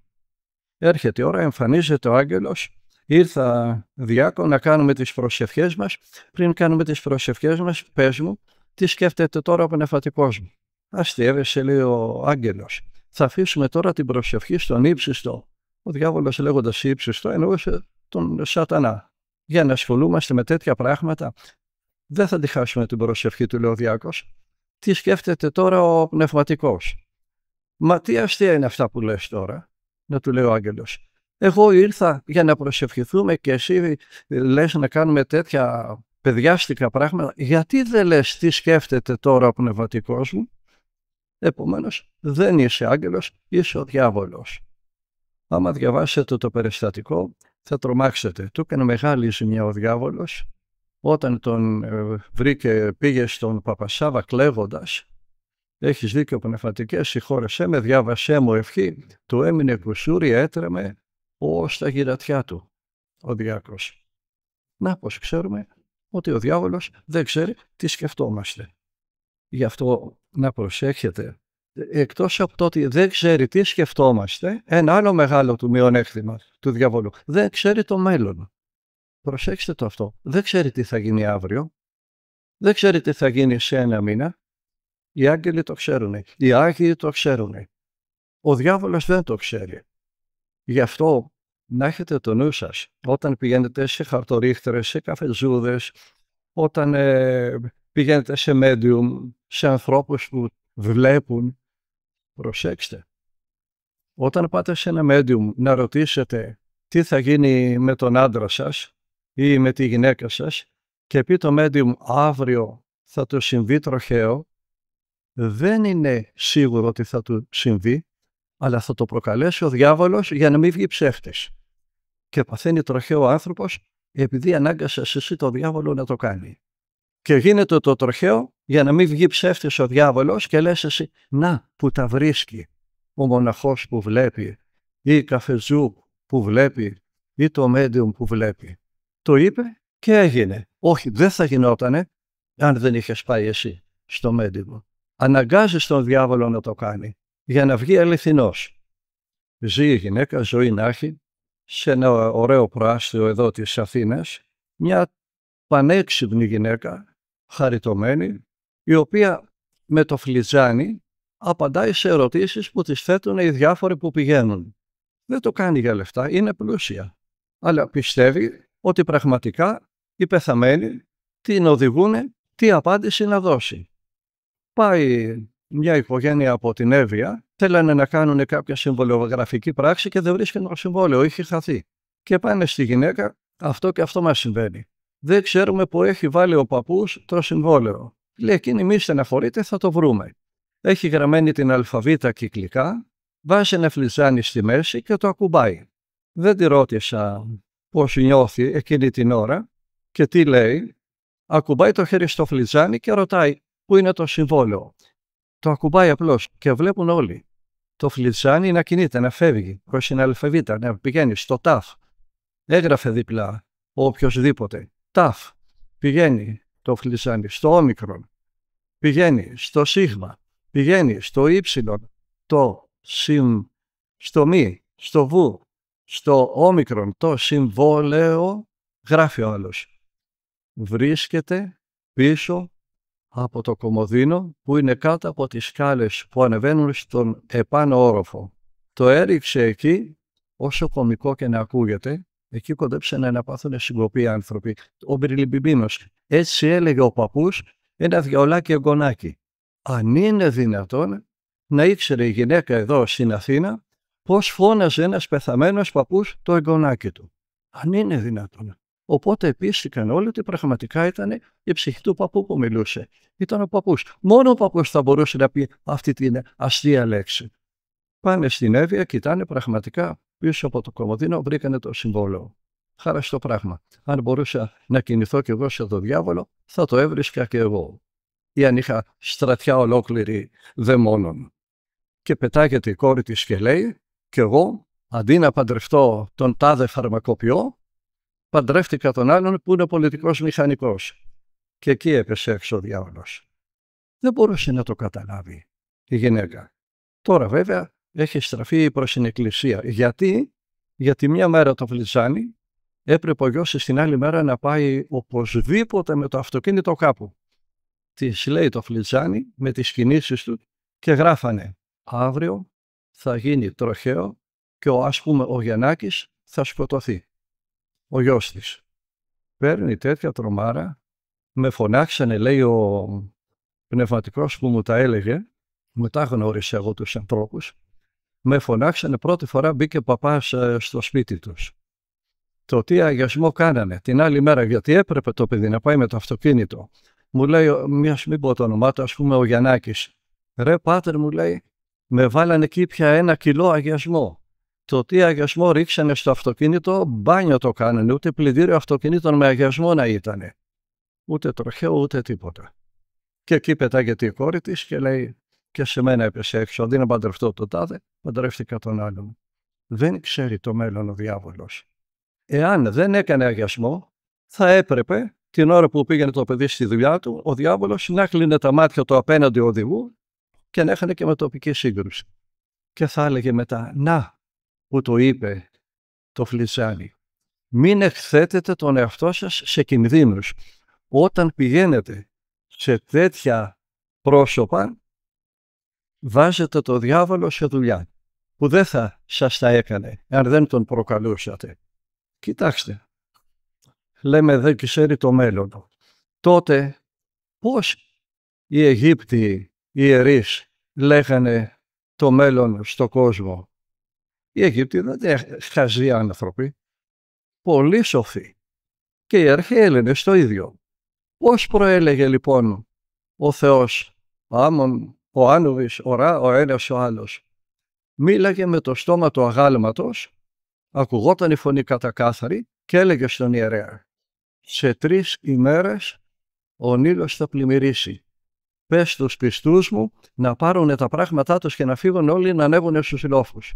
Έρχεται η ώρα, εμφανίζεται ο άγγελος, ήρθα διάκο να κάνουμε τις προσευχές μας. Πριν κάνουμε τις προσευχές μας, πες μου, τι σκέφτεται τώρα ο πνευματικός μου. Αστείευεσαι, λέει ο άγγελος. Θα αφήσουμε τώρα την προσευχή στον ύψιστο. Ο διάβολος λέγοντας ύψιστο εννοούσε τον σατανά. Για να ασχολούμαστε με τέτοια πράγματα, δεν θα τη χάσουμε την προσευχή του, λέει ο Διάκος τι σκέφτεται τώρα ο πνευματικός. Μα τι αστεία είναι αυτά που λες τώρα, να του λέει ο άγγελος. Εγώ ήρθα για να προσευχηθούμε και εσύ ε, λες να κάνουμε τέτοια παιδιάστικα πράγματα. Γιατί δεν λες τι σκέφτεται τώρα ο πνευματικός μου. Επομένως δεν είσαι άγγελος, είσαι ο διάβολος. Άμα διαβάσετε το περιστατικό θα τρομάξετε. Του έκανε μεγάλη ζημιά ο διάβολος όταν τον ε, βρήκε, πήγε στον Παπασάβα κλέβοντα. έχεις δίκιο πνευματικές, συγχώρεσέ με, διάβασέ μου ευχή, του έμεινε κουσούρι, έτρεμε, ω τα γυρατιά του, ο διάκρος. Να πως ξέρουμε ότι ο διάβολος δεν ξέρει τι σκεφτόμαστε. Γι' αυτό να προσέχετε. Εκτός από το ότι δεν ξέρει τι σκεφτόμαστε, ένα άλλο μεγάλο του μειονέκτημα του διαβόλου, δεν ξέρει το μέλλον. Προσέξτε το αυτό. Δεν ξέρει τι θα γίνει αύριο. Δεν ξέρει τι θα γίνει σε ένα μήνα. Οι άγγελοι το ξέρουν. Οι άγιοι το ξέρουν. Ο διάβολος δεν το ξέρει. Γι' αυτό να έχετε το νου σας όταν πηγαίνετε σε χαρτορίχτρες, σε καφεζούδες, όταν ε, πηγαίνετε σε medium, σε ανθρώπους που βλέπουν. Προσέξτε. Όταν πάτε σε ένα medium να ρωτήσετε τι θα γίνει με τον άντρα σας, ή με τη γυναίκα σας και πει το medium αύριο θα το συμβεί τροχαίο, δεν είναι σίγουρο ότι θα του συμβεί, αλλά θα το προκαλέσει ο διάβολος για να μην βγει ψεύτης. Και παθαίνει τροχαίο άνθρωπος επειδή ανάγκασες εσύ το διάβολο να το κάνει. Και γίνεται το τροχαίο για να μην βγει ψεύτης ο διάβολος και λες εσύ «Να, που τα βρίσκει ο μοναχός που βλέπει ή η καφεζού που βλέπει ή το medium που βλέπει». Το είπε και έγινε. Όχι, δεν θα γινότανε αν δεν είχες πάει εσύ στο μέντιμο. Αναγκάζεις τον διάβολο να το κάνει για να βγει αληθινός. Ζει η γυναίκα, ζωή να έχει, σε ένα ωραίο προάστιο εδώ της Αθήνας, μια πανέξυπνη γυναίκα, χαριτωμένη, η οποία με το φλιτζάνι απαντάει σε ερωτήσεις που τις θέτουν οι διάφοροι που πηγαίνουν. Δεν το κάνει για λεφτά, είναι πλούσια. Αλλά πιστεύει ότι πραγματικά οι πεθαμένοι την οδηγούν τι απάντηση να δώσει. Πάει μια οικογένεια από την Εύβοια, θέλανε να κάνουν κάποια συμβολιογραφική πράξη και δεν βρίσκανε το συμβόλαιο, είχε χαθεί. Και πάνε στη γυναίκα, αυτό και αυτό μας συμβαίνει. Δεν ξέρουμε που έχει βάλει ο παππούς το συμβόλαιο. Λέει εκείνη μη στεναχωρείτε, θα το βρούμε. Έχει γραμμένη την αλφαβήτα κυκλικά, βάζει ένα φλιτζάνι στη μέση και το ακουμπάει. Δεν τη ρώτησα πώς νιώθει εκείνη την ώρα και τι λέει, ακουμπάει το χέρι στο φλιτζάνι και ρωτάει πού είναι το συμβόλαιο. Το ακουμπάει απλώς και βλέπουν όλοι. Το φλιτζάνι να κινείται, να φεύγει προς την αλφαβήτα, να πηγαίνει στο ταφ. Έγραφε δίπλα ο οποιοδήποτε. Ταφ. Πηγαίνει το φλιτζάνι στο όμικρον. Πηγαίνει στο σίγμα. Πηγαίνει στο ύψιλον. Το συμ. Στο μη. Στο βου στο όμικρον το συμβόλαιο γράφει ο άλλος. Βρίσκεται πίσω από το κομοδίνο που είναι κάτω από τις σκάλες που ανεβαίνουν στον επάνω όροφο. Το έριξε εκεί, όσο κομικό και να ακούγεται, εκεί κοντέψε να αναπάθουν συγκοπή άνθρωποι. Ο Μπριλιμπιμπίνος. Έτσι έλεγε ο παππούς ένα διαολάκι εγγονάκι. Αν είναι δυνατόν να ήξερε η γυναίκα εδώ στην Αθήνα πώς φώναζε ένας πεθαμένος παππούς το εγγονάκι του. Αν είναι δυνατόν. Οπότε πίστηκαν όλοι ότι πραγματικά ήταν η ψυχή του παππού που μιλούσε. Ήταν ο παππούς. Μόνο ο παππούς θα μπορούσε να πει αυτή την αστεία λέξη. Πάνε στην Εύβοια, κοιτάνε πραγματικά πίσω από το κομμωδίνο, βρήκανε το συμβόλαιο. Χάρα στο πράγμα. Αν μπορούσα να κινηθώ κι εγώ σε το διάβολο, θα το έβρισκα κι εγώ. Ή αν είχα στρατιά ολόκληρη δαιμόνων. Και πετάγεται η κόρη της και λέει: κι εγώ, αντί να παντρευτώ τον τάδε φαρμακοποιό, παντρεύτηκα τον άλλον που είναι πολιτικός μηχανικός. Και εκεί έπεσε έξω ο διάολος. Δεν μπορούσε να το καταλάβει η γυναίκα. Τώρα βέβαια έχει στραφεί προς την εκκλησία. Γιατί, γιατί μια μέρα το φλιτζάνι έπρεπε ο γιος στην άλλη μέρα να πάει οπωσδήποτε με το αυτοκίνητο κάπου. Της λέει το φλιτζάνι με τις κινήσεις του και γράφανε αύριο θα γίνει τροχαίο και ο ας πούμε ο Γιαννάκης θα σκοτωθεί. Ο γιος της. Παίρνει τέτοια τρομάρα, με φωνάξανε λέει ο πνευματικός που μου τα έλεγε, μετά γνώρισε εγώ τους ανθρώπους, με φωνάξανε πρώτη φορά μπήκε παπάς ε, στο σπίτι τους. Το τι αγιασμό κάνανε την άλλη μέρα, γιατί έπρεπε το παιδί να πάει με το αυτοκίνητο. Μου λέει, μιας μην πω το όνομά του, ας πούμε, ο Γιαννάκης. Ρε, πάτερ, μου λέει, με βάλανε εκεί πια ένα κιλό αγιασμό. Το τι αγιασμό ρίξανε στο αυτοκίνητο, μπάνιο το κάνανε, ούτε πλυντήριο αυτοκινήτων με αγιασμό να ήτανε. Ούτε τροχαίο, ούτε τίποτα. Και εκεί πετάγεται η κόρη της και λέει: Και σε μένα έπεσε έξω. Αντί να παντρευτώ το τάδε, παντρεύτηκα τον άλλον. Δεν ξέρει το μέλλον ο διάβολος. Εάν δεν έκανε αγιασμό, θα έπρεπε την ώρα που πήγαινε το παιδί στη δουλειά του, ο διάβολος να κλείνει τα μάτια του απέναντι οδηγού και να έχανε και με τοπική σύγκρουση. Και θα έλεγε μετά, να που το είπε το Φλιτζάνι, μην εκθέτετε τον εαυτό σας σε κινδύνους. Όταν πηγαίνετε σε τέτοια πρόσωπα, βάζετε το διάβολο σε δουλειά που δεν θα σας τα έκανε, αν δεν τον προκαλούσατε. Κοιτάξτε, λέμε δεν ξέρει το μέλλον. Τότε πώς οι Αιγύπτιοι ιερείς λέγανε το μέλλον στο κόσμο. Οι Αιγύπτιοι δεν ήταν χαζοί άνθρωποι, πολύ σοφοί. Και οι αρχαίοι Έλληνες το ίδιο. Πώς προέλεγε λοιπόν ο Θεός, ο άμων, ο Άνουβης, ο Ρα, ο ένας ο άλλος. Μίλαγε με το στόμα του αγάλματος, ακουγόταν η φωνή κατακάθαρη και έλεγε στον ιερέα «Σε τρεις ημέρες ο Νείλος θα πλημμυρίσει πες στους πιστούς μου να πάρουν τα πράγματά τους και να φύγουν όλοι να ανέβουν στους λόφους.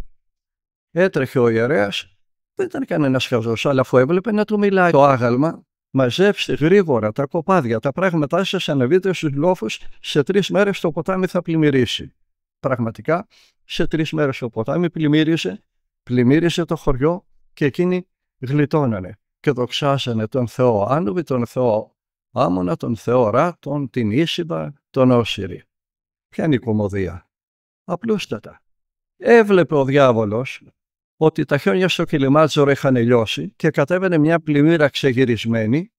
Έτρεχε ο ιερέας, δεν ήταν κανένας χαζός, αλλά αφού έβλεπε να του μιλάει το άγαλμα, μαζέψτε γρήγορα τα κοπάδια, τα πράγματά σας ανεβείτε στους λόφους, σε τρεις μέρες το ποτάμι θα πλημμυρίσει. Πραγματικά, σε τρεις μέρες το ποτάμι πλημμύρισε, πλημμύρισε το χωριό και εκείνοι γλιτώνανε και δοξάσανε τον Θεό Άνουβη, τον Θεό Άμονα, τον Θεό Ρά, τον την τον Όσυρη. Ποια είναι η κομμωδία. Απλούστατα. Έβλεπε ο διάβολος ότι τα χιόνια στο Κιλιμάτζορο είχαν λιώσει και κατέβαινε μια πλημμύρα ξεγυρισμένη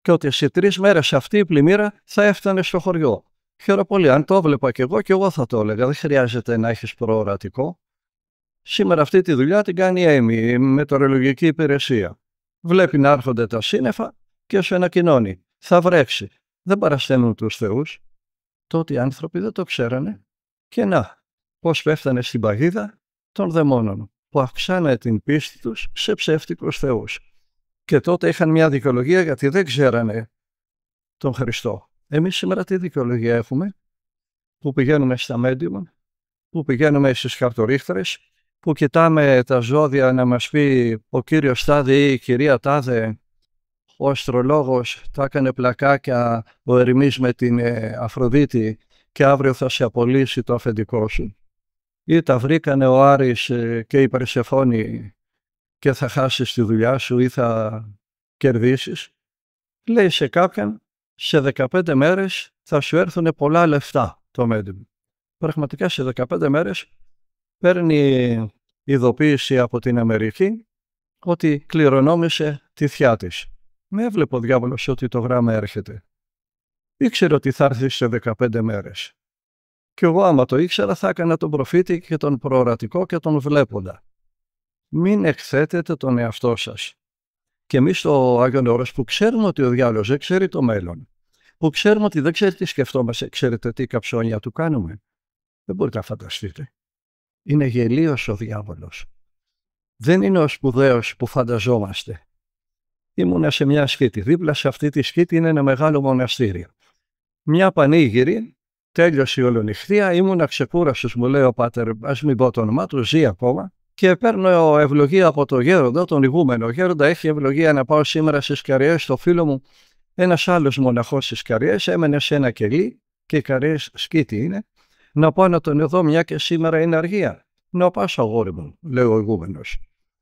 και ότι σε τρεις μέρες αυτή η πλημμύρα θα έφτανε στο χωριό. Χαίρομαι πολύ. Αν το έβλεπα κι εγώ, κι εγώ θα το έλεγα. Δεν χρειάζεται να έχεις προορατικό. Σήμερα αυτή τη δουλειά την κάνει η ΕΜΗ, η Μετεωρολογική Υπηρεσία. Βλέπει να έρχονται τα σύννεφα και σου ανακοινώνει. Θα βρέξει. Δεν παρασταίνουν τους θεούς τότε οι άνθρωποι δεν το ξέρανε και να, πώς πέφτανε στην παγίδα των δαιμόνων που αυξάνε την πίστη τους σε ψεύτικους θεούς. Και τότε είχαν μια δικαιολογία γιατί δεν ξέρανε τον Χριστό. Εμείς σήμερα τι δικαιολογία έχουμε που πηγαίνουμε στα μέντιμα, που πηγαίνουμε στις χαρτορίχτρες, που κοιτάμε τα ζώδια να μας πει ο κύριος Τάδε ή η κυρία Τάδε ο αστρολόγος τα έκανε πλακάκια ο Ερημής με την ε, Αφροδίτη και αύριο θα σε απολύσει το αφεντικό σου. Ή τα βρήκανε ο Άρης ε, και η Περσεφόνη και θα χάσεις τη δουλειά σου ή θα κερδίσεις. Λέει σε κάποιον, σε 15 μέρες θα σου έρθουν πολλά λεφτά το μέντιμ. Πραγματικά σε 15 μέρες παίρνει ειδοποίηση από την Αμερική ότι κληρονόμησε τη θιά της με ναι, έβλεπε ο διάβολο ότι το γράμμα έρχεται. Ήξερε ότι θα έρθει σε 15 μέρες. Κι εγώ, άμα το ήξερα, θα έκανα τον προφήτη και τον προορατικό και τον βλέποντα. Μην εκθέτετε τον εαυτό σας. Και εμείς στο Άγιο Νόρο που ξέρουμε ότι ο διάβολος δεν ξέρει το μέλλον, που ξέρουμε ότι δεν ξέρει τι σκεφτόμαστε, ξέρετε τι καψόνια του κάνουμε. Δεν μπορείτε να φανταστείτε. Είναι γελίος ο διάβολος. Δεν είναι ο σπουδαίος που φανταζόμαστε ήμουνα σε μια σκήτη. Δίπλα σε αυτή τη σκήτη είναι ένα μεγάλο μοναστήριο. Μια πανήγυρη, τέλειωσε η ολονυχτία, ήμουνα ξεκούραστος, μου λέει ο πάτερ, ας μην πω το όνομά του, ζει ακόμα. Και παίρνω ευλογία από τον Γέροντα, τον ηγούμενο. Ο Γέροντα έχει ευλογία να πάω σήμερα στις Καριές, στο φίλο μου. Ένας άλλος μοναχός στις Καριές έμενε σε ένα κελί, και οι Καριές σκήτη είναι. Να πάω να τον εδώ, μια και σήμερα είναι αργία. Να πάω, αγόρι μου, λέει ο ηγούμενος.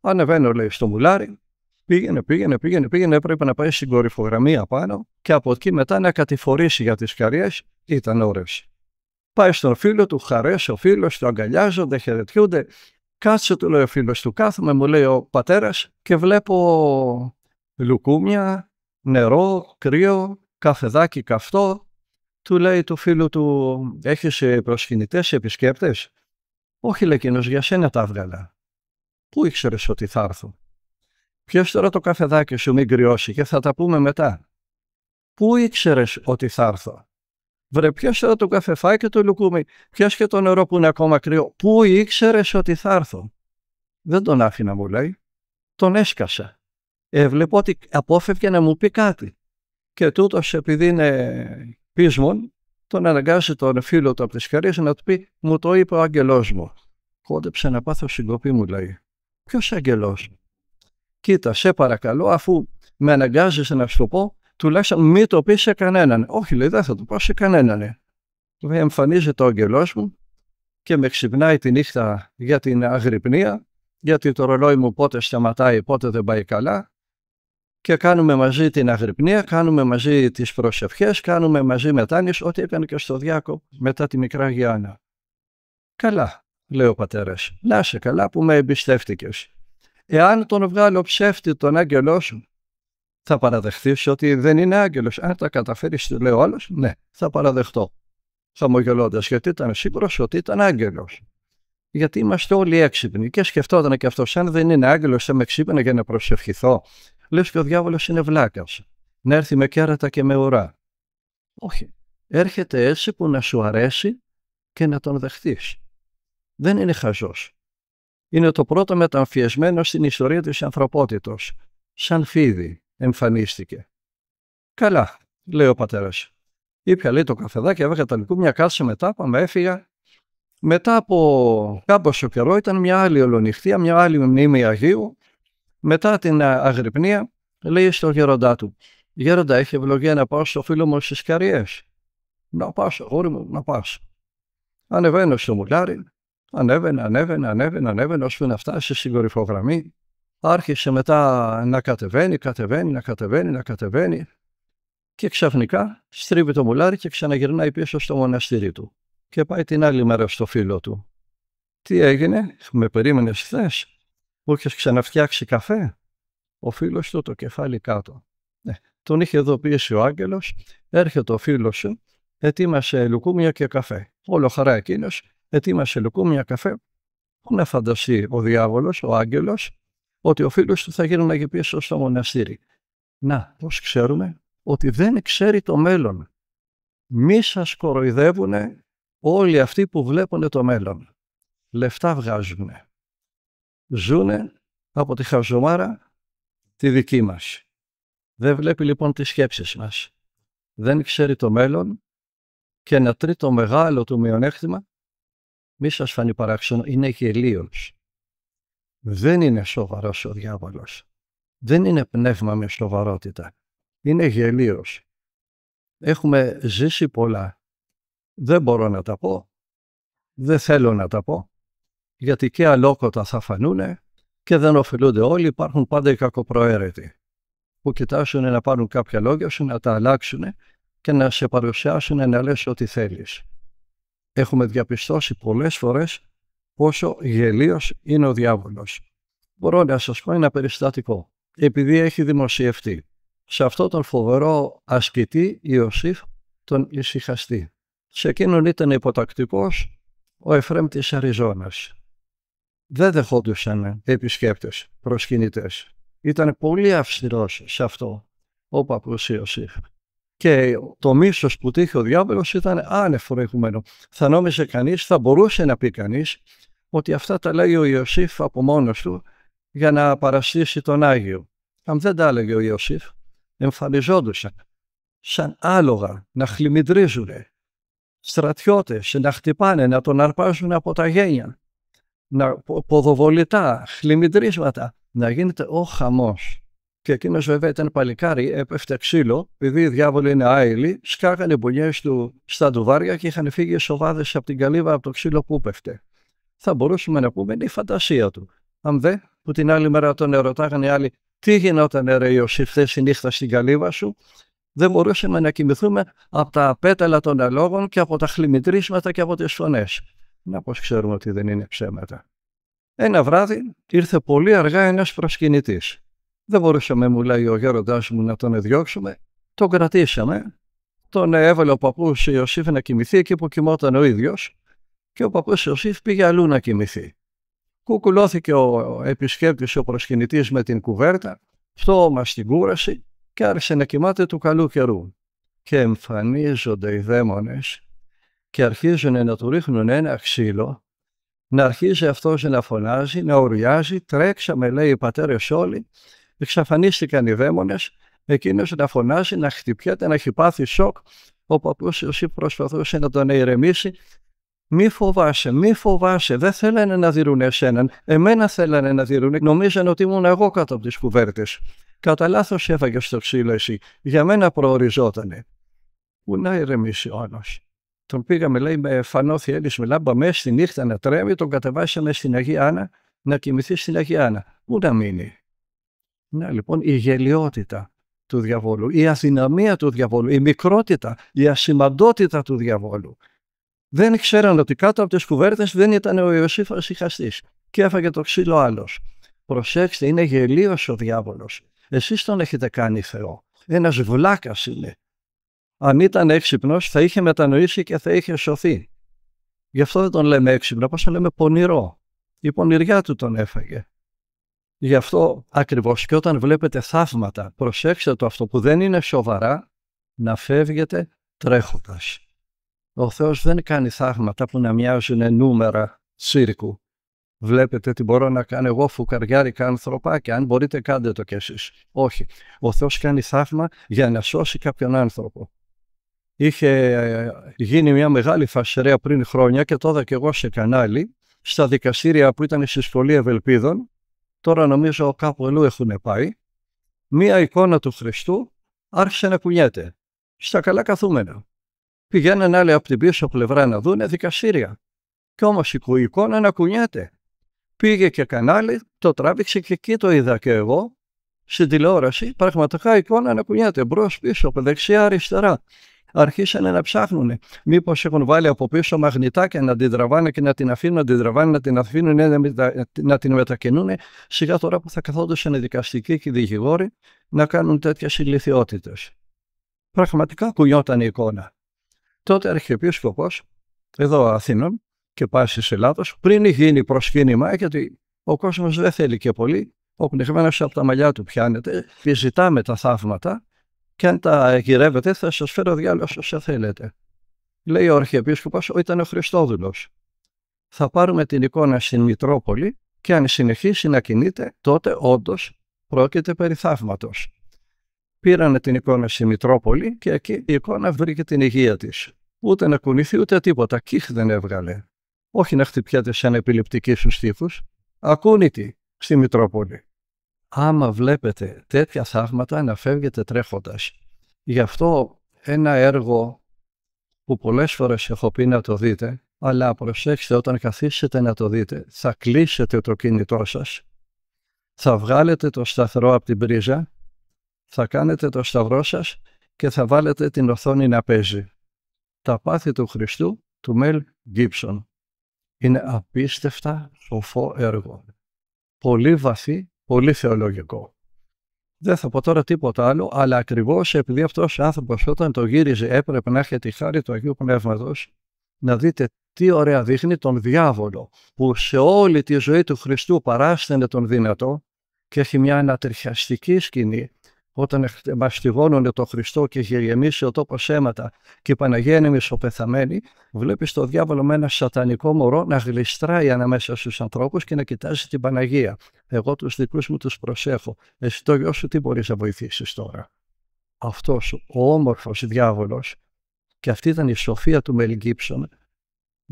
Ανεβαίνω, λέει, στο μουλάρι, Πήγαινε, πήγαινε, πήγαινε, πήγαινε, έπρεπε να πάει στην κορυφογραμμή απάνω και από εκεί μετά να κατηφορήσει για τις καριές, ήταν όρευση». Πάει στον φίλο του, χαρέσει ο φίλος, του αγκαλιάζονται, χαιρετιούνται. Κάτσε του λέει ο φίλος του, κάθομαι, μου λέει ο πατέρας και βλέπω λουκούμια, νερό, κρύο, καφεδάκι καυτό. Του λέει του φίλου του, έχεις ε, προσκυνητές, επισκέπτες. Όχι λέει για σένα τα έβγαλα. Πού ήξερες ότι θα έρθουν. Ποιος τώρα το καφεδάκι σου μην κρυώσει και θα τα πούμε μετά. Πού ήξερες ότι θα έρθω. Βρε, ποιος τώρα το καφεφάκι του λουκούμι, ποιος και το νερό που είναι ακόμα κρύο. Πού ήξερες ότι θα έρθω. Δεν τον άφηνα μου λέει. Τον έσκασα. Έβλεπα ότι απόφευγε να μου πει κάτι. Και τούτος επειδή είναι πείσμον, τον αναγκάζει τον φίλο του από τις χαρίες να του πει: Μου το είπε ο Άγγελός μου. Κόντεψε να πάθω συγκοπή, μου λέει. Ποιος Άγγελός κοίτα, σε παρακαλώ, αφού με αναγκάζει να σου το πω, τουλάχιστον μην το πεις σε κανέναν. Όχι, λέει, δεν θα το πω σε κανέναν. Εμφανίζεται ο αγγελό μου και με ξυπνάει τη νύχτα για την αγρυπνία, γιατί το ρολόι μου πότε σταματάει, πότε δεν πάει καλά. Και κάνουμε μαζί την αγρυπνία, κάνουμε μαζί τις προσευχές, κάνουμε μαζί μετάνοιες, ό,τι έκανε και στο Διάκο μετά τη μικρά Γιάννα. Καλά, λέει ο πατέρας, να σε καλά που με εμπιστεύτηκες. Εάν τον βγάλω ψεύτη τον άγγελό σου, θα παραδεχθείς ότι δεν είναι άγγελος. Αν τα καταφέρεις, του λέει ο άλλο, ναι, θα παραδεχτώ. Χαμογελώντας, γιατί ήταν σίγουρος ότι ήταν άγγελος. Γιατί είμαστε όλοι έξυπνοι και σκεφτόταν και αυτός, αν δεν είναι άγγελος, θα με ξύπνα για να προσευχηθώ. Λες και ο διάβολος είναι βλάκας. Να έρθει με κέρατα και με ουρά. Όχι. Έρχεται έτσι που να σου αρέσει και να τον δεχτεί. Δεν είναι χαζός είναι το πρώτο μεταμφιεσμένο στην ιστορία της ανθρωπότητος. Σαν φίδι εμφανίστηκε. «Καλά», λέει ο πατέρας. Ήπια λέει το καφεδάκι, έβγα τα λικού, μια κάτσα μετά, πάμε, έφυγα. Μετά από κάμποσο καιρό ήταν μια άλλη ολονυχτία, μια άλλη μνήμη Αγίου. Μετά την αγρυπνία λέει στο γέροντά του, «Γέροντα, έχει ευλογία να πάω στο φίλο μου στις Καριές». «Να πας, αγόρι μου, να πας». Ανεβαίνω στο μουλάρι, Ανέβαινε, ανέβαινε, ανέβαινε, ανέβαινε, ώσπου να φτάσει στην κορυφογραμμή. Άρχισε μετά να κατεβαίνει, κατεβαίνει, να κατεβαίνει, να κατεβαίνει και ξαφνικά στρίβει το μουλάρι και ξαναγυρνάει πίσω στο μοναστήρι του και πάει την άλλη μέρα στο φίλο του. Τι έγινε, με περίμενες χθε, μου είχες ξαναφτιάξει καφέ. Ο φίλος του το κεφάλι κάτω. Ναι. Τον είχε ειδοποιήσει ο Άγγελος, έρχεται ο φίλος σου, ετοίμασε λουκούμια και καφέ. Όλο χαρά εκείνος, ετοίμασε λοιπόν, μια καφέ, πού να φανταστεί ο διάβολος, ο άγγελος, ότι ο φίλος του θα να πίσω στο μοναστήρι. Να, πώς ξέρουμε, ότι δεν ξέρει το μέλλον. Μη σας κοροϊδεύουν όλοι αυτοί που βλέπουν το μέλλον. Λεφτά βγάζουν. Ζούνε από τη χαζομάρα τη δική μας. Δεν βλέπει λοιπόν τις σκέψεις μας. Δεν ξέρει το μέλλον και ένα τρίτο μεγάλο του μειονέκτημα μη σας φανεί παράξενο, είναι γελίος. Δεν είναι σοβαρός ο διάβολος. Δεν είναι πνεύμα με σοβαρότητα. Είναι γελίος. Έχουμε ζήσει πολλά. Δεν μπορώ να τα πω. Δεν θέλω να τα πω. Γιατί και αλόκοτα θα φανούνε και δεν ωφελούνται όλοι. Υπάρχουν πάντα οι κακοπροαίρετοι που κοιτάζουν να πάρουν κάποια λόγια σου, να τα αλλάξουν και να σε παρουσιάσουν να λες ό,τι θέλεις έχουμε διαπιστώσει πολλές φορές πόσο γελίος είναι ο διάβολος. Μπορώ να σας πω ένα περιστατικό. Επειδή έχει δημοσιευτεί σε αυτό τον φοβερό ασκητή Ιωσήφ τον ησυχαστή. Σε εκείνον ήταν υποτακτικός ο Εφραίμ της Αριζόνας. Δεν δεχόντουσαν επισκέπτες, προσκυνητές. Ήταν πολύ αυστηρός σε αυτό ο παππούς Ιωσήφ και το μίσος που τύχει ο διάβολος ήταν άνευ προηγουμένο. Θα νόμιζε κανείς, θα μπορούσε να πει κανείς, ότι αυτά τα λέει ο Ιωσήφ από μόνος του για να παραστήσει τον Άγιο. Αν δεν τα έλεγε ο Ιωσήφ, εμφανιζόντουσαν σαν άλογα να χλιμιντρίζουν στρατιώτες να χτυπάνε, να τον αρπάζουν από τα γένια, να ποδοβολητά, χλιμιντρίσματα, να γίνεται ο χαμός και εκείνο βέβαια ήταν παλικάρι, έπεφτε ξύλο, επειδή οι διάβολοι είναι άειλοι, σκάγανε μπουνιές του στα ντουβάρια και είχαν φύγει σοβάδες από την καλύβα από το ξύλο που έπεφτε. Θα μπορούσαμε να πούμε είναι η φαντασία του. Αν δε, που την άλλη μέρα τον ερωτάγανε οι άλλοι, τι γινόταν ρε Ιωσήφ, χθες νύχτα στην καλύβα σου, δεν μπορούσαμε να κοιμηθούμε από τα πέταλα των αλόγων και από τα χλιμητρίσματα και από τις φωνές. Να πώς ξέρουμε ότι δεν είναι ψέματα. Ένα βράδυ ήρθε πολύ αργά ένας προσκυνητής δεν μπορούσαμε, μου λέει ο γέροντάς μου, να τον διώξουμε. Τον κρατήσαμε. Τον έβαλε ο παππούς Ιωσήφ να κοιμηθεί εκεί που κοιμόταν ο ίδιος. Και ο παππούς Ιωσήφ πήγε αλλού να κοιμηθεί. Κουκουλώθηκε ο επισκέπτης, ο προσκυνητής με την κουβέρτα, φτώμα στην κούραση και άρχισε να κοιμάται του καλού καιρού. Και εμφανίζονται οι δαίμονες και αρχίζουν να του ρίχνουν ένα ξύλο, να αρχίζει αυτός να φωνάζει, να ουριάζει, τρέξαμε λέει οι πατέρες όλοι εξαφανίστηκαν οι δαίμονες, εκείνος να φωνάζει, να χτυπιέται, να έχει πάθει σοκ, ο παππούς Ιωσήφ προσπαθούσε να τον ηρεμήσει. Μη φοβάσαι, μη φοβάσαι, δεν θέλανε να δίνουν εσέναν, εμένα θέλανε να διρουνε, νομίζαν ότι ήμουν εγώ κάτω από τις κουβέρτες. Κατά λάθος έφαγε στο ψήλο εσύ, για μένα προοριζότανε. Πού να ηρεμήσει άνος. Τον πήγαμε, λέει, με φανό έλυση με λάμπα μέσα στη νύχτα να τρέμει, τον κατεβάσαμε στην Αγία Άννα να κοιμηθεί στην Αγία Άννα. Πού να μείνει. Ναι, λοιπόν, η γελιότητα του διαβόλου, η αδυναμία του διαβόλου, η μικρότητα, η ασημαντότητα του διαβόλου. Δεν ξέραν ότι κάτω από τις κουβέρτες δεν ήταν ο Ιωσήφας χαστής και έφαγε το ξύλο άλλος. Προσέξτε, είναι γελίος ο διάβολος. Εσείς τον έχετε κάνει Θεό. Ένας βλάκας είναι. Αν ήταν έξυπνος, θα είχε μετανοήσει και θα είχε σωθεί. Γι' αυτό δεν τον λέμε έξυπνο, τον λέμε πονηρό. Η πονηριά του τον έφαγε. Γι' αυτό ακριβώς και όταν βλέπετε θαύματα, προσέξτε το αυτό που δεν είναι σοβαρά, να φεύγετε τρέχοντας. Ο Θεός δεν κάνει θαύματα που να μοιάζουν νούμερα σύρκου. Βλέπετε τι μπορώ να κάνω εγώ φουκαριάρικα και αν μπορείτε κάντε το κι εσείς. Όχι. Ο Θεός κάνει θαύμα για να σώσει κάποιον άνθρωπο. Είχε ε, γίνει μια μεγάλη φασιρέα πριν χρόνια και τότε κι εγώ σε κανάλι, στα δικαστήρια που ήταν στη Σχολή Ευελπίδων, τώρα νομίζω κάπου αλλού έχουν πάει, μία εικόνα του Χριστού άρχισε να κουνιέται στα καλά καθούμενα. Πηγαίνανε άλλοι από την πίσω πλευρά να δούνε δικαστήρια. Κι όμως η εικόνα να κουνιέται. Πήγε και κανάλι, το τράβηξε και εκεί το είδα και εγώ, στην τηλεόραση, πραγματικά εικόνα να κουνιέται μπρος πίσω, δεξιά αριστερά αρχίσανε να ψάχνουν. Μήπως έχουν βάλει από πίσω μαγνητάκια να την τραβάνε και να την αφήνουν, να την τραβάνε, να την αφήνουν, να, να την μετακινούν. Σιγά τώρα που θα καθόντουσαν οι δικαστικοί και οι δικηγόροι να κάνουν τέτοιες ηλικιότητες. Πραγματικά κουνιόταν η εικόνα. Τότε αρχιεπίσκοπος, εδώ Αθήνων και πάση Ελλάδος, πριν γίνει προσκύνημα, γιατί ο κόσμος δεν θέλει και πολύ, ο πνιγμένος από τα μαλλιά του πιάνεται, επιζητάμε τα θαύματα, και αν τα γυρεύετε θα σας φέρω διάλογο όσα θέλετε. Λέει ο Αρχιεπίσκοπος ήταν ο Χριστόδουλος. Θα πάρουμε την εικόνα στην Μητρόπολη και αν συνεχίσει να κινείται τότε όντως πρόκειται περί θαύματος. Πήρανε την εικόνα στη Μητρόπολη και εκεί η εικόνα βρήκε την υγεία της. Ούτε να κουνηθεί ούτε τίποτα, κύχ δεν έβγαλε. Όχι να χτυπιάται σαν επιληπτική στου τοίχους, ακούνητη στη Μητρόπολη άμα βλέπετε τέτοια θαύματα να φεύγετε τρέχοντας. Γι' αυτό ένα έργο που πολλές φορές έχω πει να το δείτε, αλλά προσέξτε όταν καθίσετε να το δείτε, θα κλείσετε το κινητό σας, θα βγάλετε το σταθρό από την πρίζα, θα κάνετε το σταυρό σας και θα βάλετε την οθόνη να παίζει. Τα πάθη του Χριστού του Μέλ Γκίψον. Είναι απίστευτα σοφό έργο. Πολύ βαθύ πολύ θεολογικό. Δεν θα πω τώρα τίποτα άλλο, αλλά ακριβώς επειδή αυτός ο άνθρωπος όταν το γύριζε έπρεπε να έχει τη χάρη του Αγίου Πνεύματος, να δείτε τι ωραία δείχνει τον διάβολο που σε όλη τη ζωή του Χριστού παράστενε τον δυνατό και έχει μια ανατριχιαστική σκηνή όταν μαστιγώνονται το Χριστό και γεμίσει ο τόπος αίματα και η Παναγία είναι μισοπεθαμένη, βλέπεις το διάβολο με ένα σατανικό μωρό να γλιστράει ανάμεσα στους ανθρώπους και να κοιτάζει την Παναγία. Εγώ τους δικούς μου τους προσέχω. Εσύ το γιο σου τι μπορείς να βοηθήσεις τώρα. Αυτός ο όμορφος διάβολος, και αυτή ήταν η σοφία του Μελ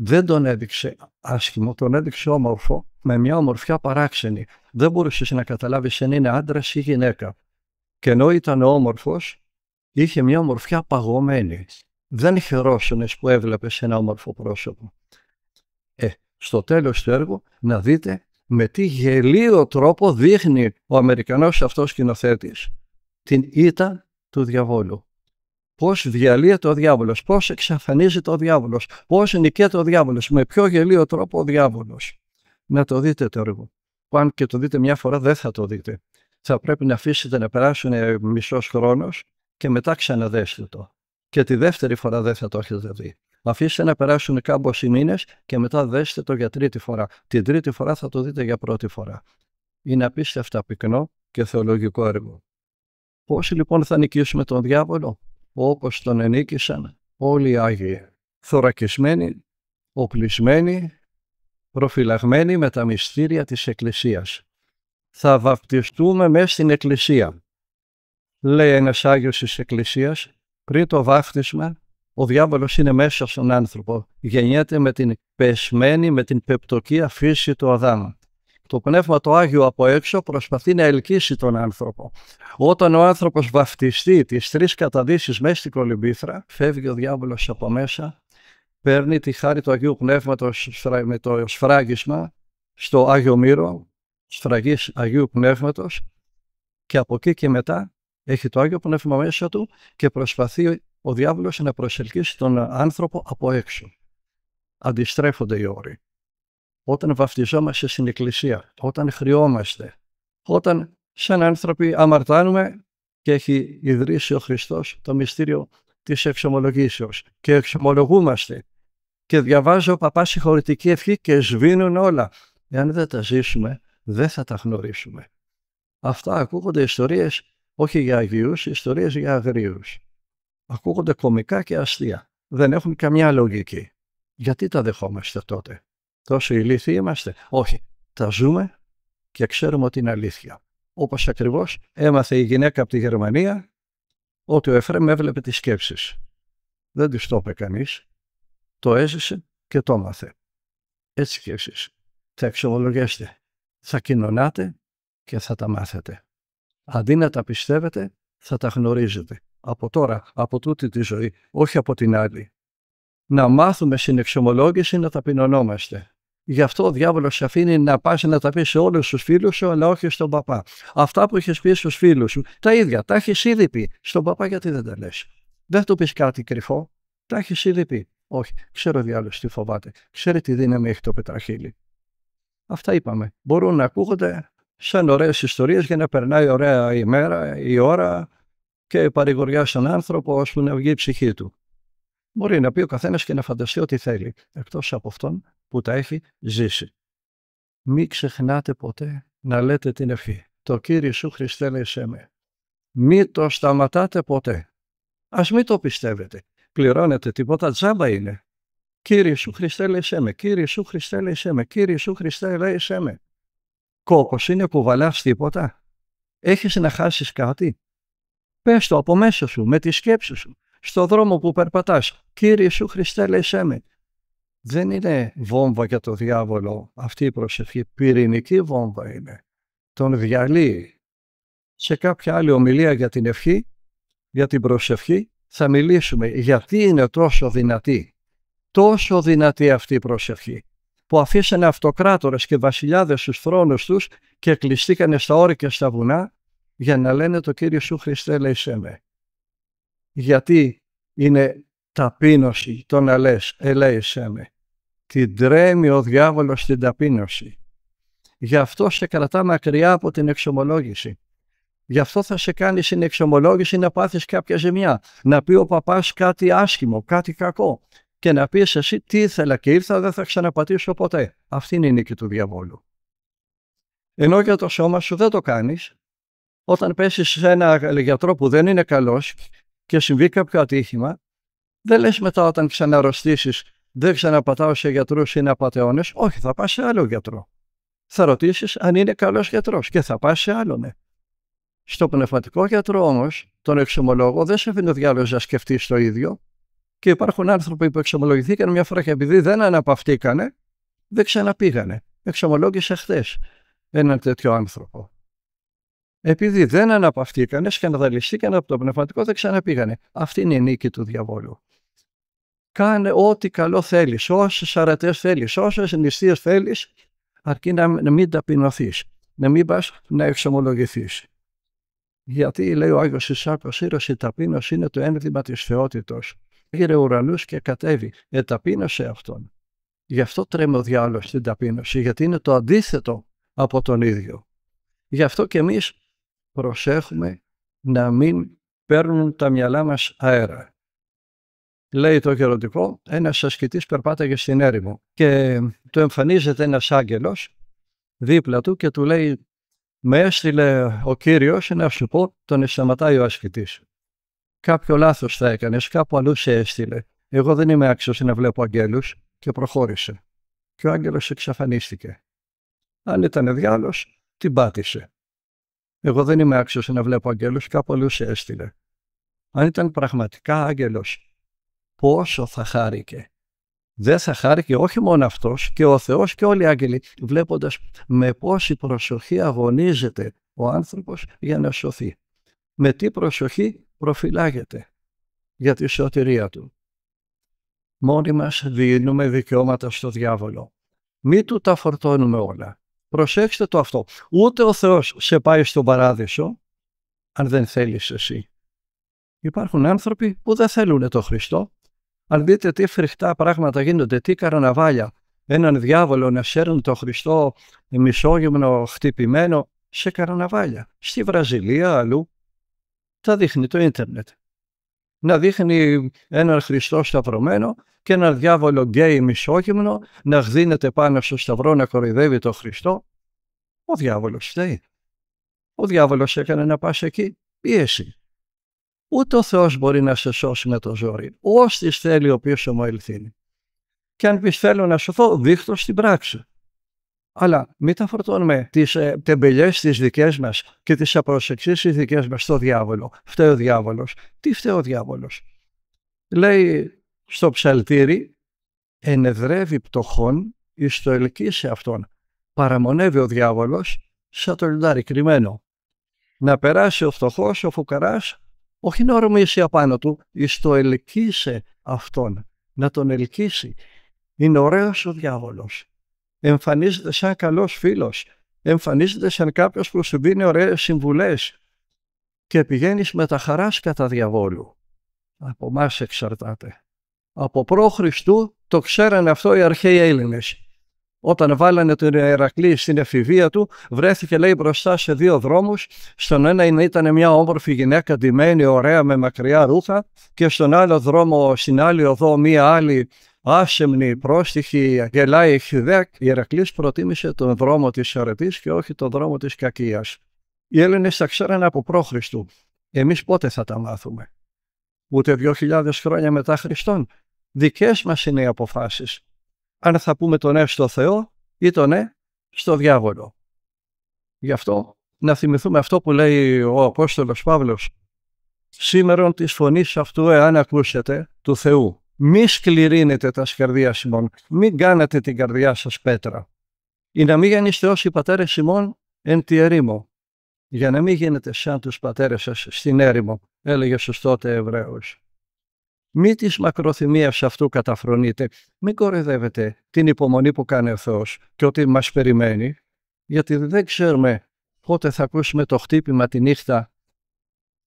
δεν τον έδειξε άσχημο, τον έδειξε όμορφο με μια ομορφιά παράξενη. Δεν μπορούσες να καταλάβεις αν είναι άντρας ή γυναίκα και ενώ ήταν όμορφος, είχε μια ομορφιά παγωμένη. Δεν χαιρόσονες που έβλεπες σε ένα όμορφο πρόσωπο. Ε, στο τέλος του έργου να δείτε με τι γελίο τρόπο δείχνει ο Αμερικανός αυτός σκηνοθέτης την ήττα του διαβόλου. Πώς διαλύεται ο διάβολος, πώς εξαφανίζεται ο διάβολος, πώς νικέται ο διάβολος, με ποιο γελίο τρόπο ο διάβολος. Να το δείτε το έργο. αν και το δείτε μια φορά δεν θα το δείτε θα πρέπει να αφήσετε να περάσουν μισός χρόνος και μετά ξαναδέστε το. Και τη δεύτερη φορά δεν θα το έχετε δει. Αφήστε να περάσουν κάμποσοι μήνες και μετά δέστε το για τρίτη φορά. Την τρίτη φορά θα το δείτε για πρώτη φορά. Είναι απίστευτα πυκνό και θεολογικό έργο. Πώς λοιπόν θα νικήσουμε τον διάβολο, όπως τον ενίκησαν όλοι οι Άγιοι. Θωρακισμένοι, οπλισμένοι, προφυλαγμένοι με τα μυστήρια της Εκκλησίας θα βαπτιστούμε μέσα στην Εκκλησία. Λέει ένας Άγιος της Εκκλησίας, πριν το βάφτισμα ο διάβολος είναι μέσα στον άνθρωπο. Γεννιέται με την πεσμένη, με την πεπτοκία φύση του Αδάμα. Το Πνεύμα το Άγιο από έξω προσπαθεί να ελκύσει τον άνθρωπο. Όταν ο άνθρωπος βαφτιστεί τις τρεις καταδύσεις μέσα στην κολυμπήθρα, φεύγει ο διάβολος από μέσα, παίρνει τη χάρη του Αγίου Πνεύματος με το σφράγισμα στο Άγιο Μύρο σφραγής Αγίου Πνεύματος και από εκεί και μετά έχει το Άγιο Πνεύμα μέσα του και προσπαθεί ο διάβολος να προσελκύσει τον άνθρωπο από έξω. Αντιστρέφονται οι όροι. Όταν βαφτιζόμαστε στην Εκκλησία, όταν χρειόμαστε, όταν σαν άνθρωποι αμαρτάνουμε και έχει ιδρύσει ο Χριστός το μυστήριο της εξομολογήσεως και εξομολογούμαστε και διαβάζω παπά συγχωρητική ευχή και σβήνουν όλα. Εάν δεν τα ζήσουμε, δεν θα τα γνωρίσουμε. Αυτά ακούγονται ιστορίες όχι για αγίους, ιστορίες για αγρίους. Ακούγονται κομικά και αστεία. Δεν έχουν καμιά λογική. Γιατί τα δεχόμαστε τότε. Τόσο ηλίθιοι είμαστε. Όχι. Τα ζούμε και ξέρουμε ότι είναι αλήθεια. Όπως ακριβώς έμαθε η γυναίκα από τη Γερμανία ότι ο Εφρέμ έβλεπε τις σκέψεις. Δεν τη το είπε κανείς. Το έζησε και το έμαθε. Έτσι και εσείς. Τα εξομολογέστε θα κοινωνάτε και θα τα μάθετε. Αντί να τα πιστεύετε, θα τα γνωρίζετε. Από τώρα, από τούτη τη ζωή, όχι από την άλλη. Να μάθουμε στην εξομολόγηση να ταπεινωνόμαστε. Γι' αυτό ο διάβολος σε αφήνει να πας να τα πεις σε όλους τους φίλους σου, αλλά όχι στον παπά. Αυτά που έχεις πει στους φίλους σου, τα ίδια, τα έχεις ήδη πει. Στον παπά, γιατί δεν τα λες. Δεν του πεις κάτι κρυφό, τα έχεις ήδη πει. Όχι, ξέρω διάλογο τι φοβάται. Ξέρει τι δύναμη έχει το πετραχύλι. Αυτά είπαμε. Μπορούν να ακούγονται σαν ωραίες ιστορίες για να περνάει ωραία η μέρα, η ώρα και παρηγοριά στον άνθρωπο ώσπου να βγει η ψυχή του. Μπορεί να πει ο καθένας και να φανταστεί ό,τι θέλει, εκτός από αυτόν που τα έχει ζήσει. Μην ξεχνάτε ποτέ να λέτε την ευχή. Το Κύριε Σου Χριστέ λέει σε Μην το σταματάτε ποτέ. Ας μην το πιστεύετε. Πληρώνετε τίποτα, τζάμπα είναι. Κύριε Σου Χριστέ, με. Κύριε Σου Χριστέ, με. Κύριε Σου Χριστέ, ελέησέ με. Κόκος είναι βαλάς τίποτα. Έχεις να χάσεις κάτι. Πες το από μέσα σου, με τη σκέψη σου. Στο δρόμο που περπατάς. Κύριε Σου Χριστέ, με. Δεν είναι βόμβα για το διάβολο αυτή η προσευχή. Πυρηνική βόμβα είναι. Τον διαλύει. Σε κάποια άλλη ομιλία για την ευχή, για την προσευχή, θα μιλήσουμε γιατί είναι τόσο δυνατή τόσο δυνατή αυτή η προσευχή που αφήσανε αυτοκράτορες και βασιλιάδες στους θρόνους τους και κλειστήκανε στα όρια και στα βουνά για να λένε το κύριο Σου Χριστέ σε με. Γιατί είναι ταπείνωση το να λες ελέησέ με. Την τρέμει ο διάβολος την ταπείνωση. Γι' αυτό σε κρατά μακριά από την εξομολόγηση. Γι' αυτό θα σε κάνει στην εξομολόγηση να πάθεις κάποια ζημιά, να πει ο παπάς κάτι άσχημο, κάτι κακό, και να πεις εσύ τι ήθελα και ήρθα δεν θα ξαναπατήσω ποτέ. Αυτή είναι η νίκη του διαβόλου. Ενώ για το σώμα σου δεν το κάνεις, όταν πέσεις σε ένα γιατρό που δεν είναι καλός και συμβεί κάποιο ατύχημα, δεν λες μετά όταν ξαναρρωστήσεις δεν ξαναπατάω σε γιατρούς είναι απαταιώνες, όχι θα πας σε άλλο γιατρό. Θα ρωτήσεις αν είναι καλός γιατρός και θα πας σε άλλο, Ναι. Στο πνευματικό γιατρό όμως, τον εξομολόγο, δεν σε αφήνει ο διάλογος να σκεφτείς το ίδιο, και υπάρχουν άνθρωποι που εξομολογηθήκαν μια φορά και επειδή δεν αναπαυτήκανε, δεν ξαναπήγανε. Εξομολόγησε χθες έναν τέτοιο άνθρωπο. Επειδή δεν αναπαυτήκανε, σκανδαλιστήκαν από το πνευματικό, δεν ξαναπήγανε. Αυτή είναι η νίκη του διαβόλου. Κάνε ό,τι καλό θέλεις, όσες αρατέ θέλεις, όσες νηστείες θέλεις, αρκεί να μην ταπεινωθείς, να μην πας να εξομολογηθείς. Γιατί λέει ο Άγιος Ισάκος, η ταπείνωση είναι το ένδυμα της θεότητος πήρε ουρανούς και κατέβη. Εταπείνωσε αυτόν. Γι' αυτό τρέμει ο διάλογο στην ταπείνωση, γιατί είναι το αντίθετο από τον ίδιο. Γι' αυτό και εμείς προσέχουμε να μην παίρνουν τα μυαλά μας αέρα. Λέει το γεροντικό, ένας ασκητής περπάταγε στην έρημο και του εμφανίζεται ένας άγγελος δίπλα του και του λέει «Με έστειλε ο κύριος να σου πω τον σταματάει ο ασκητής» κάποιο λάθος θα έκανες, κάπου αλλού σε έστειλε. Εγώ δεν είμαι άξιος να βλέπω αγγέλους και προχώρησε. Και ο άγγελος εξαφανίστηκε. Αν ήταν διάλος, την πάτησε. Εγώ δεν είμαι άξιος να βλέπω αγγέλους, κάπου αλλού σε έστειλε. Αν ήταν πραγματικά άγγελος, πόσο θα χάρηκε. Δεν θα χάρηκε όχι μόνο αυτός και ο Θεός και όλοι οι άγγελοι, βλέποντας με πόση προσοχή αγωνίζεται ο άνθρωπος για να σωθεί. Με τι προσοχή προφυλάγεται για τη σωτηρία του. Μόνοι μας δίνουμε δικαιώματα στο διάβολο. Μη του τα φορτώνουμε όλα. Προσέξτε το αυτό. Ούτε ο Θεός σε πάει στον παράδεισο, αν δεν θέλεις εσύ. Υπάρχουν άνθρωποι που δεν θέλουν το Χριστό. Αν δείτε τι φρικτά πράγματα γίνονται, τι καραναβάλια, έναν διάβολο να σέρνει το Χριστό μισόγυμνο χτυπημένο σε καραναβάλια. Στη Βραζιλία, αλλού, τα δείχνει το ίντερνετ. Να δείχνει έναν Χριστό σταυρωμένο και έναν διάβολο γκέι μισόγυμνο να γδίνεται πάνω στο σταυρό να κοροϊδεύει τον Χριστό. Ο διάβολος φταίει. Ο διάβολος έκανε να πας εκεί πίεση. Ούτε ο Θεός μπορεί να σε σώσει με το ζόρι. Όσοι θέλει ο οποίος ελθύνει. Και αν πεις θέλω να σωθώ, δείχνω στην πράξη. Αλλά μην τα φορτώνουμε τις ε, τεμπελιές τις δικές μας και τις απροσεξίε τις δικές μας στο διάβολο. Φταίει ο διάβολος. Τι φταίει ο διάβολος. Λέει στο ψαλτήρι, ενεδρεύει πτωχόν εις το ελκύς σε αυτόν. Παραμονεύει ο διάβολος σαν το λιντάρι κρυμμένο. Να περάσει ο φτωχός, ο φουκαράς, όχι να ορμήσει απάνω του, εις το ελκύσε αυτόν, να τον ελκύσει. Είναι ωραίος ο διάβολος εμφανίζεται σαν καλός φίλος, εμφανίζεται σαν κάποιος που σου δίνει ωραίες συμβουλές και πηγαίνεις με τα χαράς κατά διαβόλου. Από εμάς εξαρτάται. Από προ Χριστού το ξέρανε αυτό οι αρχαίοι Έλληνες. Όταν βάλανε τον Ερακλή στην εφηβεία του, βρέθηκε λέει μπροστά σε δύο δρόμους. Στον ένα ήταν μια όμορφη γυναίκα, ντυμένη, ωραία, με μακριά ρούχα, και στον άλλο δρόμο, στην άλλη οδό, μια άλλη άσεμνη, πρόστιχη, γελάει χιδέκ, η Ερακλής προτίμησε τον δρόμο της αρετής και όχι τον δρόμο της κακίας. Οι Έλληνες τα ξέρανε από πρόχριστου. Εμείς πότε θα τα μάθουμε. Ούτε δύο χιλιάδες χρόνια μετά Χριστόν. Δικές μας είναι οι αποφάσεις. Αν θα πούμε τον ναι στο Θεό ή τον ναι στο διάβολο. Γι' αυτό να θυμηθούμε αυτό που λέει ο Απόστολος Παύλος. Σήμερον της φωνής αυτού εάν ακούσετε του Θεού μη σκληρύνετε τα σκαρδιά Σιμών, μην κάνετε την καρδιά σας πέτρα. Ή να μην γεννήσετε όσοι πατέρες Σιμών εν τη ερήμο, για να μην γίνετε σαν τους πατέρες σας στην έρημο, έλεγε στους τότε Εβραίους. Μη της μακροθυμίας αυτού καταφρονείτε, μην κορεδεύετε την υπομονή που κάνει ο Θεός και ότι μας περιμένει, γιατί δεν ξέρουμε πότε θα ακούσουμε το χτύπημα τη νύχτα,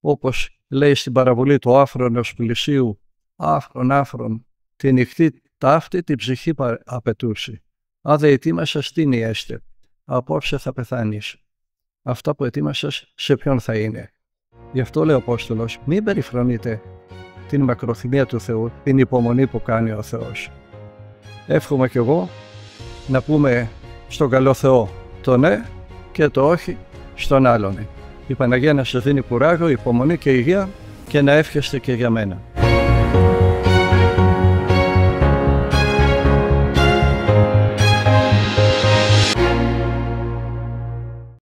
όπως λέει στην παραβολή του άφρονος πλησίου άφρον άφρον, την νυχτή ταύτη την ψυχή απαιτούσε. Άδε ετοίμασα στην έστε, απόψε θα πεθάνεις. Αυτά που ετοίμασες σε ποιον θα είναι. Γι' αυτό λέει ο Απόστολος, μην περιφρονείτε την μακροθυμία του Θεού, την υπομονή που κάνει ο Θεός. Εύχομαι κι εγώ να πούμε στον καλό Θεό το ναι και το όχι στον άλλον. Η Παναγία να σας δίνει κουράγιο, υπομονή και υγεία και να εύχεστε και για μένα.